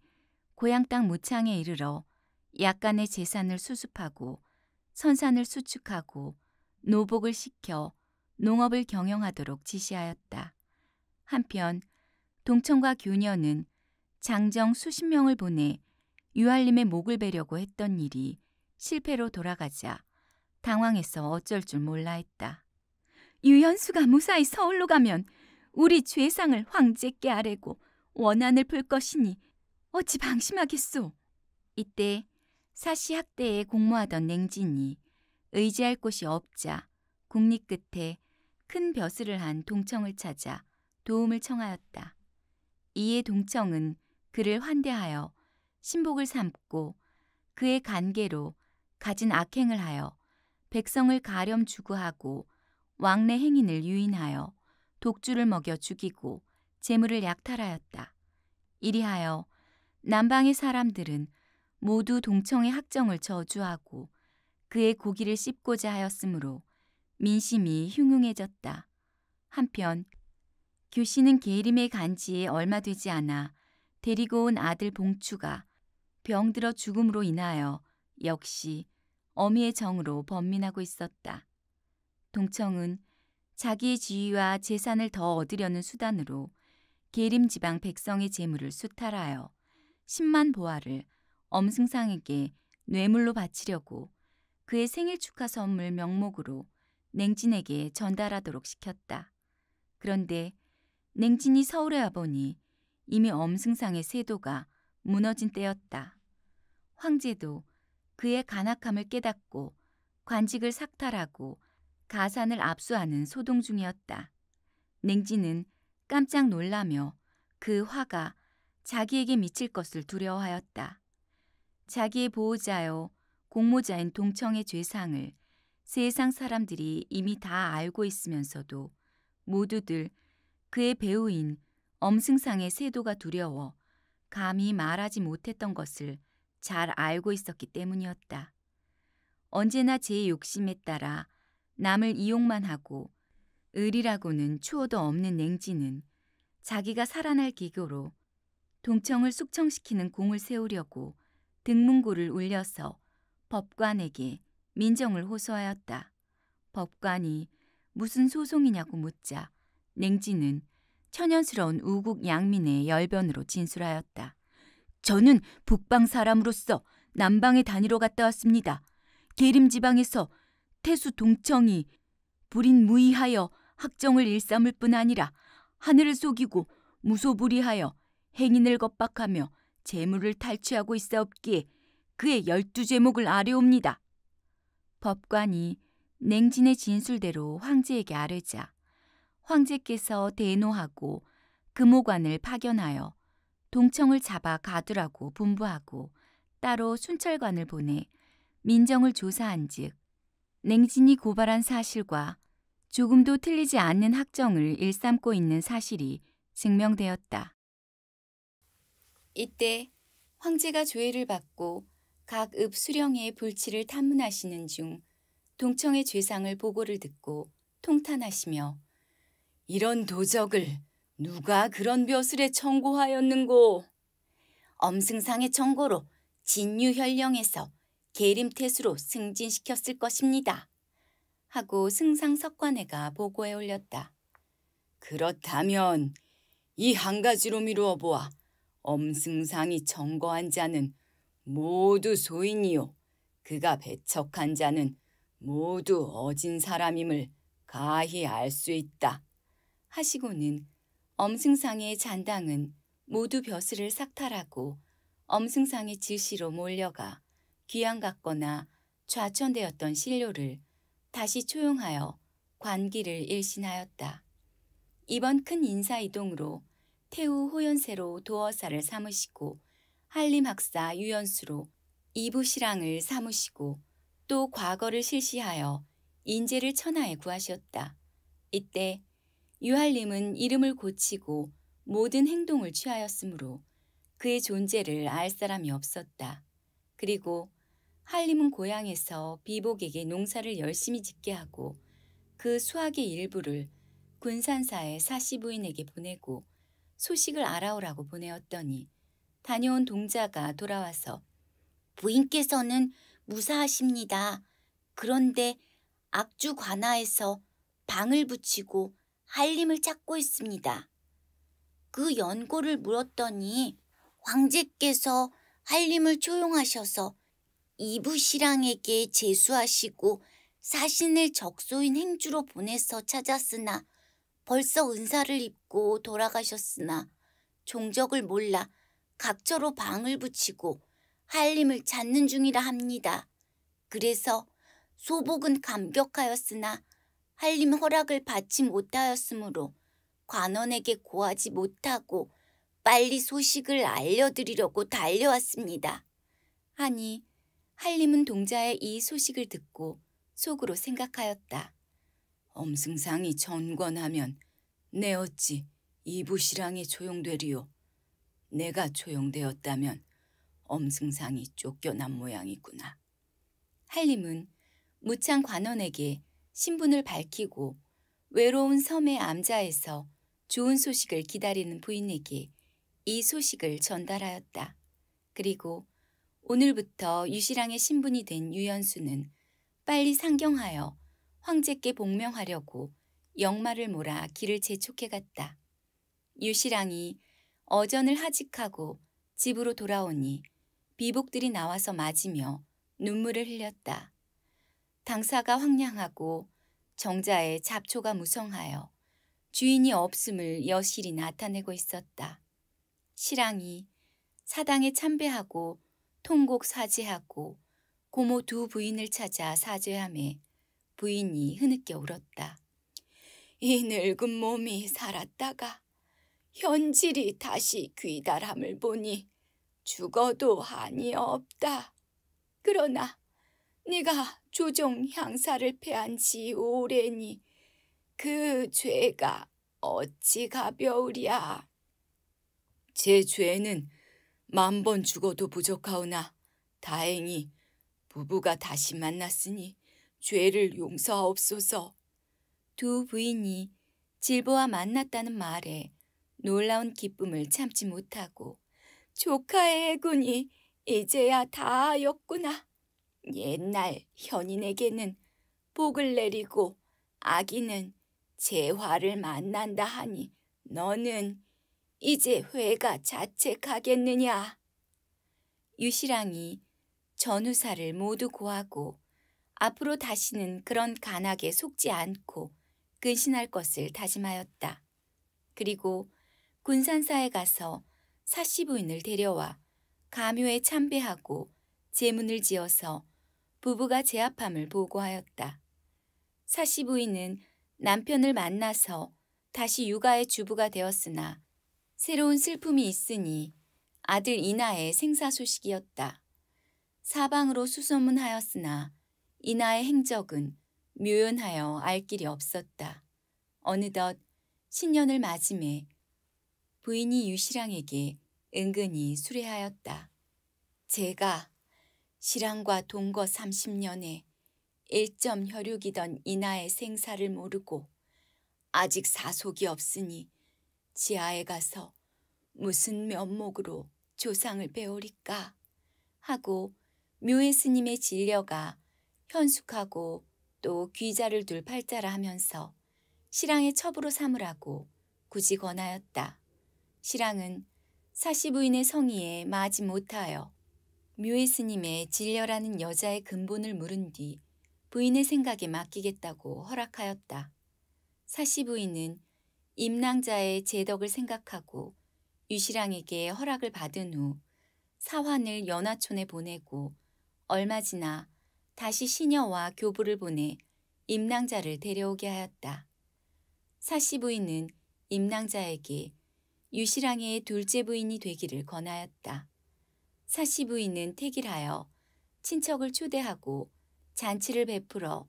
고향 땅 무창에 이르러 약간의 재산을 수습하고 선산을 수축하고 노복을 시켜 농업을 경영하도록 지시하였다. 한편 동천과 교녀는 장정 수십 명을 보내 유할림의 목을 베려고 했던 일이 실패로 돌아가자 당황해서 어쩔 줄 몰라 했다. 유연수가 무사히 서울로 가면 우리 죄상을 황제께 아뢰고 원한을 풀 것이니 어찌 방심하겠소. 이때 사시 학대에 공모하던 냉진이 의지할 곳이 없자 국립 끝에 큰 벼슬을 한 동청을 찾아 도움을 청하였다. 이에 동청은 그를 환대하여 신복을 삼고 그의 관계로 가진 악행을 하여 백성을 가렴 주구하고 왕래 행인을 유인하여 독주를 먹여 죽이고 재물을 약탈하였다. 이리하여 남방의 사람들은 모두 동청의 학정을 저주하고 그의 고기를 씹고자 하였으므로 민심이 흉흉해졌다. 한편 교씨는 게이림의 간지에 얼마 되지 않아 데리고 온 아들 봉추가 병들어 죽음으로 인하여 역시 어미의 정으로 범민하고 있었다. 동청은 자기의 지위와 재산을 더 얻으려는 수단으로 계림 지방 백성의 재물을 수탈하여 10만 보화를 엄승상에게 뇌물로 바치려고 그의 생일 축하 선물 명목으로 냉진에게 전달하도록 시켰다. 그런데 냉진이 서울에 와보니 이미 엄승상의 세도가 무너진 때였다. 황제도 그의 간악함을 깨닫고 관직을 삭탈하고 가산을 압수하는 소동 중이었다. 냉지는 깜짝 놀라며 그 화가 자기에게 미칠 것을 두려워하였다. 자기의 보호자요 공모자인 동청의 죄상을 세상 사람들이 이미 다 알고 있으면서도 모두들 그의 배우인 엄승상의 세도가 두려워 감히 말하지 못했던 것을 잘 알고 있었기 때문이었다. 언제나 제 욕심에 따라 남을 이용만 하고 을이라고는 추호도 없는 냉지는 자기가 살아날 기교로 동청을 숙청시키는 공을 세우려고 등문고를 울려서 법관에게 민정을 호소하였다. 법관이 무슨 소송이냐고 묻자 냉지는 천연스러운 우국 양민의 열변으로 진술하였다. 저는 북방 사람으로서 남방에 다니러 갔다 왔습니다. 계림 지방에서 태수 동청이 불인 무의하여 학정을 일삼을 뿐 아니라 하늘을 속이고 무소불위하여 행인을 겁박하며 재물을 탈취하고 있어없기에 그의 열두 제목을 아뢰옵니다. 법관이 냉진의 진술대로 황제에게 아뢰자 황제께서 대노하고 금호관을 파견하여 동청을 잡아 가두라고 분부하고 따로 순찰관을 보내 민정을 조사한즉 냉진이 고발한 사실과 조금도 틀리지 않는 학정을 일삼고 있는 사실이 증명되었다. 이때 황제가 조회를 받고 각 읍 수령의 불치를 탐문하시는 중 동청의 죄상을 보고를 듣고 통탄하시며 이런 도적을 누가 그런 벼슬에 청고하였는고. 엄승상의 청고로 진유현령에서 계림태수로 승진시켰을 것입니다. 하고 승상석관회가 보고에 올렸다. 그렇다면 이 한 가지로 미루어 보아 엄승상이 청거한 자는 모두 소인이요 그가 배척한 자는 모두 어진 사람임을 가히 알 수 있다. 하시고는 엄승상의 잔당은 모두 벼슬을 삭탈하고 엄승상의 지시로 몰려가 귀양갔거나 좌천되었던 신료를 다시 초용하여 관기를 일신하였다. 이번 큰 인사이동으로 태우 호연세로 도어사를 삼으시고 한림학사 유연수로 이부시랑을 삼으시고 또 과거를 실시하여 인재를 천하에 구하셨다. 이때 유할림은 이름을 고치고 모든 행동을 취하였으므로 그의 존재를 알 사람이 없었다. 그리고 할림은 고향에서 비복에게 농사를 열심히 짓게 하고 그 수확의 일부를 군산사의 사시 부인에게 보내고 소식을 알아오라고 보내었더니 다녀온 동자가 돌아와서 부인께서는 무사하십니다. 그런데 악주 관하에서 방을 붙이고 할림을 찾고 있습니다. 그 연고를 물었더니 황제께서 할림을 초용하셔서 이부시랑에게 제수하시고 사신을 적소인 행주로 보내서 찾았으나 벌써 은사를 입고 돌아가셨으나 종적을 몰라 각처로 방을 붙이고 할림을 찾는 중이라 합니다. 그래서 소복은 감격하였으나 한림 허락을 받지 못하였으므로 관원에게 고하지 못하고 빨리 소식을 알려드리려고 달려왔습니다. 하니 한림은 동자의 이 소식을 듣고 속으로 생각하였다. 엄승상이 전권하면 내 어찌 이부시랑이 조용되리요. 내가 조용되었다면 엄승상이 쫓겨난 모양이구나. 한림은 무창 관원에게 신분을 밝히고 외로운 섬의 암자에서 좋은 소식을 기다리는 부인에게 이 소식을 전달하였다. 그리고 오늘부터 유시랑의 신분이 된 유연수는 빨리 상경하여 황제께 복명하려고 영마를 몰아 길을 재촉해 갔다. 유시랑이 어전을 하직하고 집으로 돌아오니 비복들이 나와서 맞으며 눈물을 흘렸다. 당사가 황량하고 정자의 잡초가 무성하여 주인이 없음을 여실히 나타내고 있었다. 시랑이 사당에 참배하고 통곡 사죄하고 고모 두 부인을 찾아 사죄함에 부인이 흐느껴 울었다. 이 늙은 몸이 살았다가 현질이 다시 귀달함을 보니 죽어도 한이 없다. 그러나 네가 조종 향사를 패한 지 오래니 그 죄가 어찌 가벼우랴. 제 죄는 만 번 죽어도 부족하오나 다행히 부부가 다시 만났으니 죄를 용서하옵소서. 두 부인이 질보와 만났다는 말에 놀라운 기쁨을 참지 못하고 조카의 애군이 이제야 다 하였구나. 옛날 현인에게는 복을 내리고 아기는 재화를 만난다 하니 너는 이제 회가 자책하겠느냐. 유시랑이 전우사를 모두 고하고 앞으로 다시는 그런 간악에 속지 않고 근신할 것을 다짐하였다. 그리고 군산사에 가서 사시 부인을 데려와 가묘에 참배하고 제문을 지어서 부부가 제압함을 보고하였다. 사시 부인은 남편을 만나서 다시 육아의 주부가 되었으나 새로운 슬픔이 있으니 아들 이나의 생사 소식이었다. 사방으로 수소문하였으나 이나의 행적은 묘연하여 알 길이 없었다. 어느덧 신년을 맞음해 부인이 유시랑에게 은근히 수레하였다. 제가 실랑과 동거 30년에 1.혈육이던 이나의 생사를 모르고 아직 사속이 없으니 지하에 가서 무슨 면목으로 조상을 배우리까 하고 묘해 스님의 진려가 현숙하고 또 귀자를 둘 팔자라 하면서 시랑의 첩으로 삼으라고 굳이 권하였다. 시랑은 사시 부인의 성의에 마지 못하여 뮤의 스님의 진려라는 여자의 근본을 물은 뒤 부인의 생각에 맡기겠다고 허락하였다. 사시 부인은 임낭자의 제덕을 생각하고 유시랑에게 허락을 받은 후 사환을 연하촌에 보내고 얼마 지나 다시 시녀와 교부를 보내 임낭자를 데려오게 하였다. 사시 부인은 임낭자에게 유시랑의 둘째 부인이 되기를 권하였다. 사시 부인은 퇴길하여 친척을 초대하고 잔치를 베풀어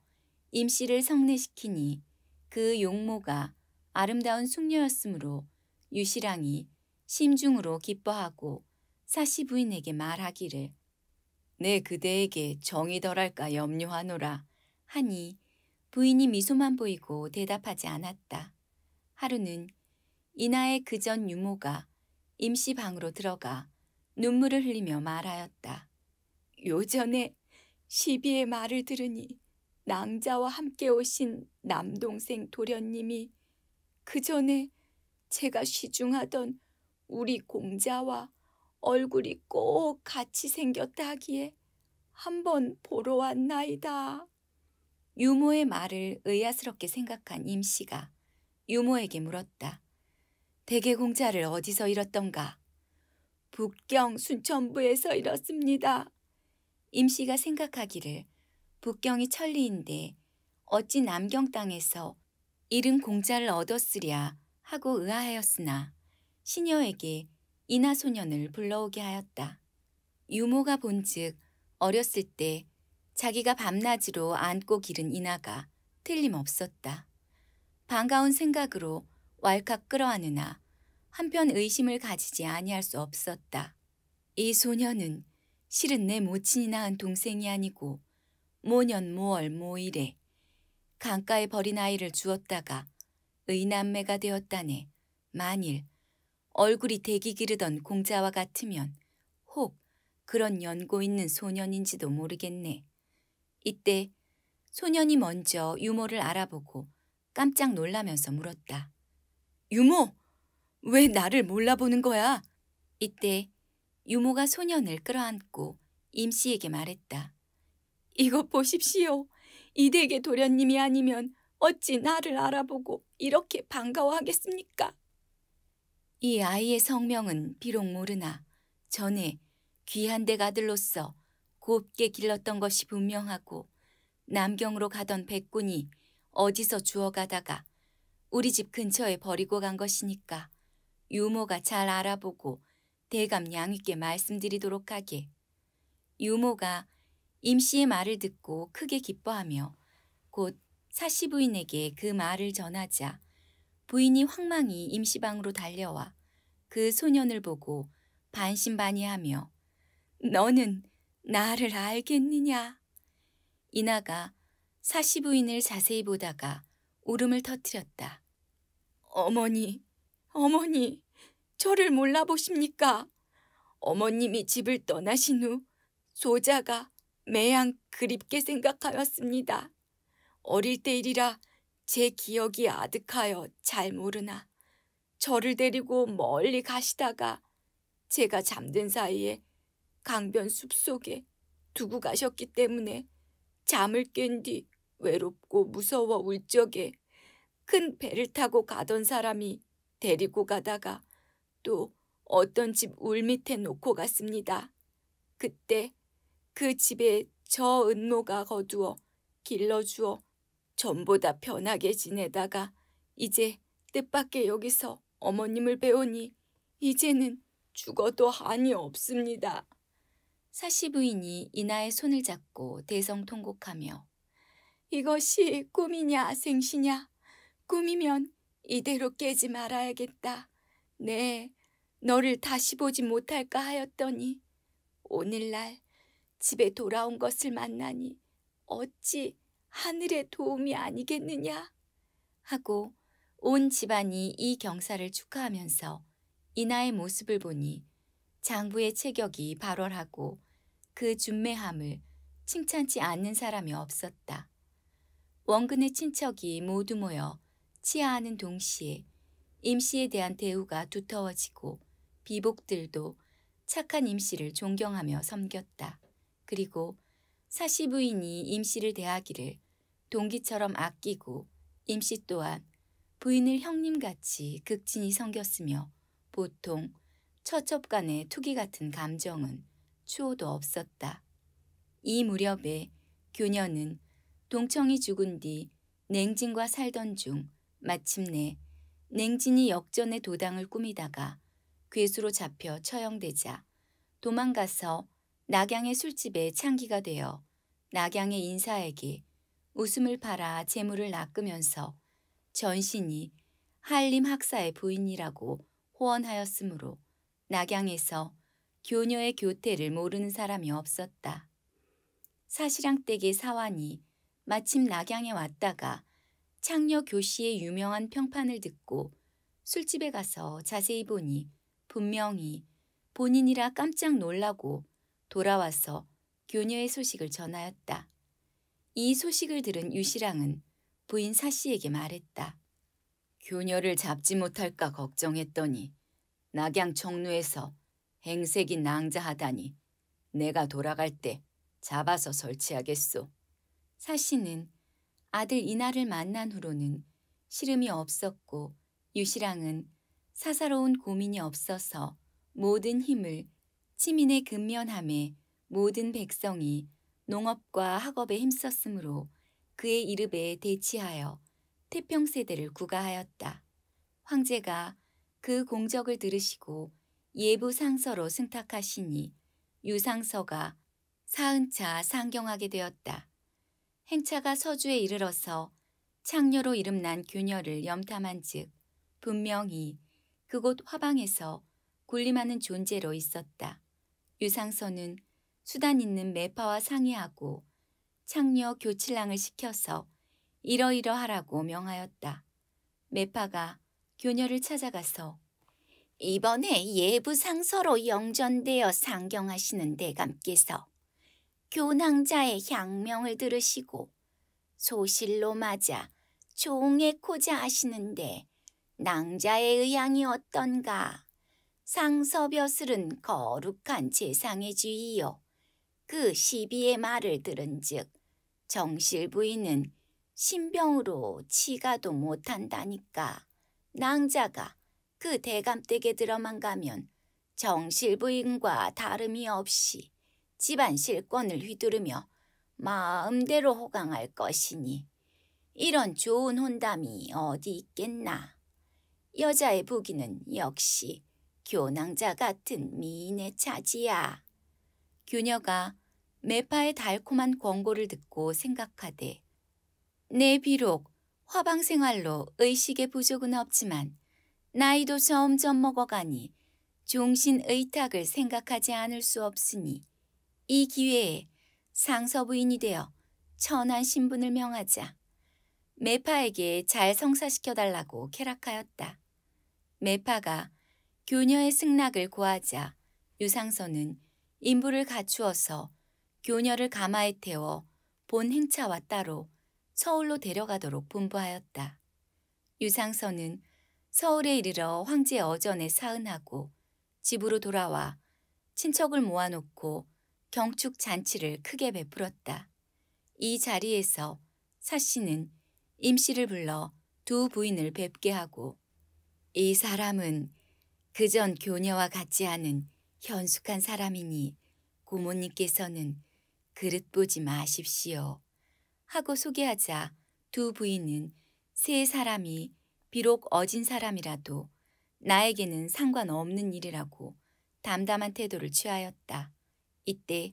임씨를 성례시키니 그 용모가 아름다운 숙녀였으므로 유시랑이 심중으로 기뻐하고 사시 부인에게 말하기를 내 네 그대에게 정이 덜할까 염려하노라 하니 부인이 미소만 보이고 대답하지 않았다. 하루는 이나의 그전 유모가 임씨 방으로 들어가 눈물을 흘리며 말하였다. 요전에 시비의 말을 들으니 낭자와 함께 오신 남동생 도련님이 그 전에 제가 시중하던 우리 공자와 얼굴이 꼭 같이 생겼다 하기에 한 번 보러 왔나이다. 유모의 말을 의아스럽게 생각한 임씨가 유모에게 물었다. 대개 공자를 어디서 잃었던가? 북경 순천부에서 잃었습니다 임씨가 생각하기를 북경이 천리인데 어찌 남경 땅에서 잃은 공자를 얻었으랴 하고 의아하였으나 시녀에게 이나 소년을 불러오게 하였다. 유모가 본즉 어렸을 때 자기가 밤낮으로 안고 기른 이나가 틀림없었다. 반가운 생각으로 왈칵 끌어안으나 한편 의심을 가지지 아니할 수 없었다. 이 소녀는 실은 내 모친이 낳은 동생이 아니고 모년 모월 모일에 강가에 버린 아이를 주었다가 의남매가 되었다네. 만일 얼굴이 대기 기르던 공자와 같으면 혹 그런 연고 있는 소년인지도 모르겠네. 이때 소년이 먼저 유모를 알아보고 깜짝 놀라면서 물었다. 유모! 왜 나를 몰라보는 거야? 이때 유모가 소년을 끌어안고 임씨에게 말했다. 이것 보십시오. 이대계 도련님이 아니면 어찌 나를 알아보고 이렇게 반가워하겠습니까? 이 아이의 성명은 비록 모르나 전에 귀한 대가들로서 곱게 길렀던 것이 분명하고 남경으로 가던 백군이 어디서 주워가다가 우리 집 근처에 버리고 간 것이니까 유모가 잘 알아보고 대감양 있게 말씀드리도록 하게. 유모가 임씨의 말을 듣고 크게 기뻐하며 곧 사시 부인에게 그 말을 전하자 부인이 황망히 임시방으로 달려와 그 소년을 보고 반신반의하며 너는 나를 알겠느냐? 이나가 사시 부인을 자세히 보다가 울음을 터뜨렸다. 어머니, 어머니, 저를 몰라보십니까? 어머님이 집을 떠나신 후 소자가 매양 그립게 생각하였습니다. 어릴 때 일이라 제 기억이 아득하여 잘 모르나 저를 데리고 멀리 가시다가 제가 잠든 사이에 강변 숲속에 두고 가셨기 때문에 잠을 깬 뒤 외롭고 무서워 울 적에 큰 배를 타고 가던 사람이 데리고 가다가 또 어떤 집 울 밑에 놓고 갔습니다. 그때 그 집에 저 은모가 거두어 길러주어 전보다 편하게 지내다가 이제 뜻밖의 여기서 어머님을 배우니 이제는 죽어도 한이 없습니다. 사시 부인이 이나의 손을 잡고 대성통곡하며 이것이 꿈이냐 생시냐 꿈이면 이대로 깨지 말아야겠다. 네, 너를 다시 보지 못할까 하였더니 오늘날 집에 돌아온 것을 만나니 어찌 하늘의 도움이 아니겠느냐 하고 온 집안이 이 경사를 축하하면서 이나의 모습을 보니 장부의 체격이 발월하고 그 준매함을 칭찬치 않는 사람이 없었다. 원근의 친척이 모두 모여 치아하는 동시에 임씨에 대한 대우가 두터워지고 비복들도 착한 임씨를 존경하며 섬겼다. 그리고 사시 부인이 임씨를 대하기를 동기처럼 아끼고 임씨 또한 부인을 형님같이 극진히 섬겼으며 보통 처첩 간의 투기 같은 감정은 추호도 없었다. 이 무렵에 교녀는 동청이 죽은 뒤 냉진과 살던 중 마침내 냉진이 역전의 도당을 꾸미다가 괴수로 잡혀 처형되자 도망가서 낙양의 술집에 창기가 되어 낙양의 인사에게 웃음을 팔아 재물을 낚으면서 전신이 한림 학사의 부인이라고 호언하였으므로 낙양에서 교녀의 교태를 모르는 사람이 없었다. 사실왕댁의 사환이 마침 낙양에 왔다가 창녀 교씨의 유명한 평판을 듣고 술집에 가서 자세히 보니 분명히 본인이라 깜짝 놀라고 돌아와서 교녀의 소식을 전하였다. 이 소식을 들은 유시랑은 부인 사씨에게 말했다. 교녀를 잡지 못할까 걱정했더니 낙양 청루에서 행색이 낭자하다니 내가 돌아갈 때 잡아서 설치하겠소. 사씨는 아들 이날을 만난 후로는 시름이 없었고 유시랑은 사사로운 고민이 없어서 모든 힘을 치민의 근면함에 모든 백성이 농업과 학업에 힘썼으므로 그의 이름에 대치하여 태평세대를 구가하였다. 황제가 그 공적을 들으시고 예부상서로 승탁하시니 유상서가 사은차 상경하게 되었다. 행차가 서주에 이르러서 창녀로 이름난 교녀를 염탐한 즉 분명히 그곳 화방에서 군림하는 존재로 있었다. 유상선은 수단 있는 매파와 상의하고 창녀 교칠랑을 시켜서 이러이러 하라고 명하였다. 매파가 교녀를 찾아가서 이번에 예부상서로 영전되어 상경하시는 대감께서 교낭자의 향명을 들으시고 소실로 맞아 종에 코자 하시는데 낭자의 의향이 어떤가? 상서벼슬은 거룩한 재상의 주이요. 그 시비의 말을 들은즉 정실 부인은 신병으로 치가도 못한다니까. 낭자가 그 대감댁에 들어만 가면 정실 부인과 다름이 없이 집안 실권을 휘두르며 마음대로 호강할 것이니 이런 좋은 혼담이 어디 있겠나. 여자의 부기는 역시 교낭자 같은 미인의 차지야. 규녀가 매파의 달콤한 권고를 듣고 생각하되 내 비록 화방 생활로 의식의 부족은 없지만 나이도 점점 먹어가니 종신 의탁을 생각하지 않을 수 없으니 이 기회에 상서부인이 되어 천한 신분을 명하자 메파에게 잘 성사시켜달라고 캐락하였다. 메파가 교녀의 승낙을 구하자 유상선은 인부를 갖추어서 교녀를 가마에 태워 본 행차와 따로 서울로 데려가도록 분부하였다. 유상선은 서울에 이르러 황제 어전에 사은하고 집으로 돌아와 친척을 모아놓고 경축 잔치를 크게 베풀었다. 이 자리에서 사 씨는 임 씨를 불러 두 부인을 뵙게 하고 이 사람은 그전 교녀와 같지 않은 현숙한 사람이니 고모님께서는 그릇 보지 마십시오. 하고 소개하자 두 부인은 세 사람이 비록 어진 사람이라도 나에게는 상관없는 일이라고 담담한 태도를 취하였다. 이때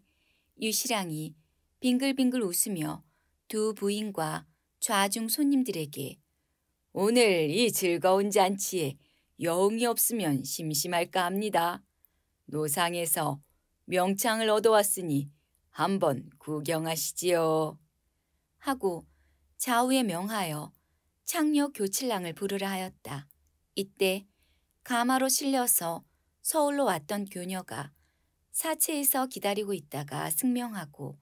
유시랑이 빙글빙글 웃으며 두 부인과 좌중 손님들에게 오늘 이 즐거운 잔치에 여흥이 없으면 심심할까 합니다. 노상에서 명창을 얻어왔으니 한번 구경하시지요. 하고 좌우에 명하여 창녀 교칠랑을 부르라 하였다. 이때 가마로 실려서 서울로 왔던 교녀가 사체에서 기다리고 있다가 승명하고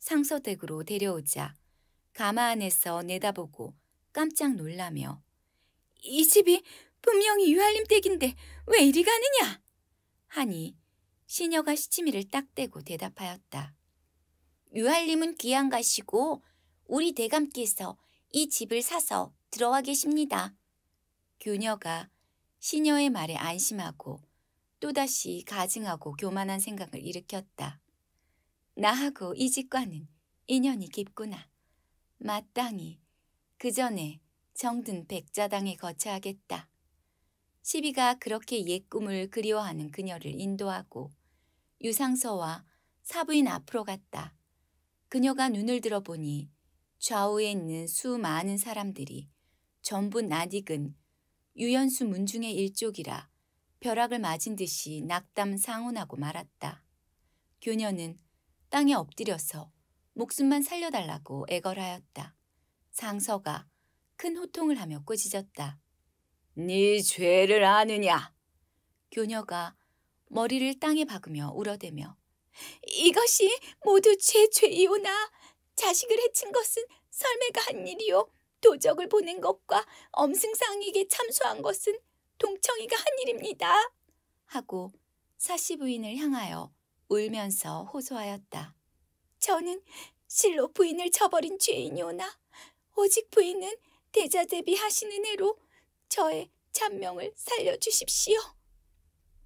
상서댁으로 데려오자 가마 안에서 내다보고 깜짝 놀라며 이 집이 분명히 유할림 댁인데 왜 이리 가느냐 하니 시녀가 시치미를 딱 떼고 대답하였다. 유할림은 귀양 가시고 우리 대감께서 이 집을 사서 들어와 계십니다. 교녀가 시녀의 말에 안심하고 또다시 가증하고 교만한 생각을 일으켰다. 나하고 이 집과는 인연이 깊구나. 마땅히 그 전에 정든 백자당에 거처하겠다. 시비가 그렇게 옛 꿈을 그리워하는 그녀를 인도하고 유상서와 사부인 앞으로 갔다. 그녀가 눈을 들어보니 좌우에 있는 수많은 사람들이 전부 낯익은 유연수 문중의 일족이라 벼락을 맞은 듯이 낙담상혼하고 말았다. 교녀는 땅에 엎드려서 목숨만 살려달라고 애걸하였다. 상서가 큰 호통을 하며 꾸짖었다. 네 죄를 아느냐? 교녀가 머리를 땅에 박으며 울어대며 이것이 모두 제 죄이오나 자식을 해친 것은 설매가 한 일이요 도적을 보낸 것과 엄승상에게 참소한 것은 동청이가 한 일입니다. 하고 사시 부인을 향하여 울면서 호소하였다. 저는 실로 부인을 저버린 죄인이오나 오직 부인은 대자 대비하시는해로 저의 잔명을 살려주십시오.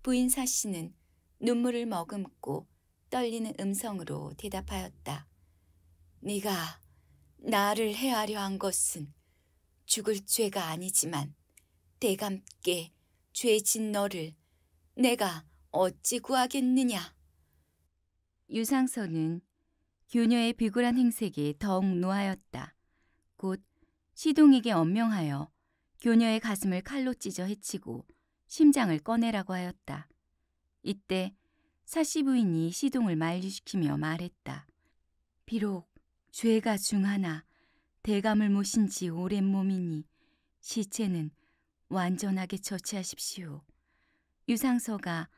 부인 사씨는 눈물을 머금고 떨리는 음성으로 대답하였다. 네가 나를 해하려 한 것은 죽을 죄가 아니지만 대감께 죄진 너를 내가 어찌 구하겠느냐. 유상선은 교녀의 비굴한 행색이 더욱 노하였다. 곧 시동에게 엄명하여 교녀의 가슴을 칼로 찢어 해치고 심장을 꺼내라고 하였다. 이때 사시 부인이 시동을 만류시키며 말했다. 비록 죄가 중하나 대감을 모신 지 오랜 몸이니 시체는 완전하게 처치하십시오. 유상서가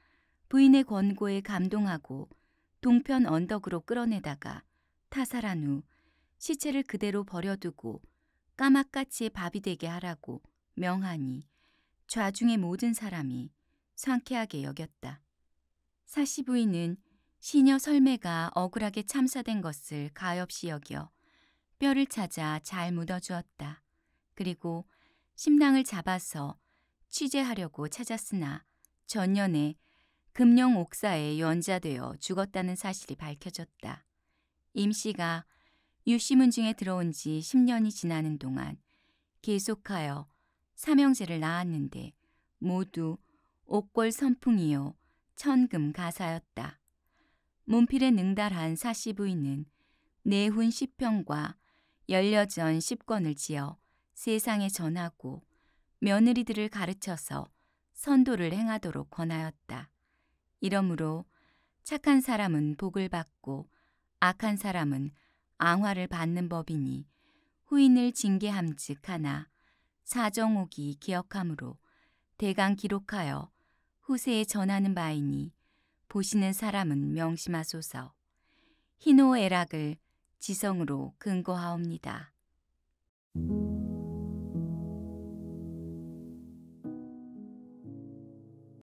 부인의 권고에 감동하고 동편 언덕으로 끌어내다가 타살한 후 시체를 그대로 버려두고 까마까치의 밥이 되게 하라고 명하니 좌중의 모든 사람이 상쾌하게 여겼다. 사시 부인은 시녀 설매가 억울하게 참사된 것을 가엾이 여겨 뼈를 찾아 잘 묻어주었다. 그리고 심낭을 잡아서 취재하려고 찾았으나 전년에 금령 옥사에 연자되어 죽었다는 사실이 밝혀졌다. 임 씨가 유씨문중에 들어온 지 10년이 지나는 동안 계속하여 삼형제를 낳았는데 모두 옥골 선풍이요 천금 가사였다. 몸필에 능달한 사시부인은 내훈 10편과 연려전 10권을 지어 세상에 전하고 며느리들을 가르쳐서 선도를 행하도록 권하였다. 이러므로 착한 사람은 복을 받고 악한 사람은 앙화를 받는 법이니 후인을 징계함즉 하나 사정옥이 기억함으로 대강 기록하여 후세에 전하는 바이니 보시는 사람은 명심하소서 희노애락을 지성으로 근거하옵니다.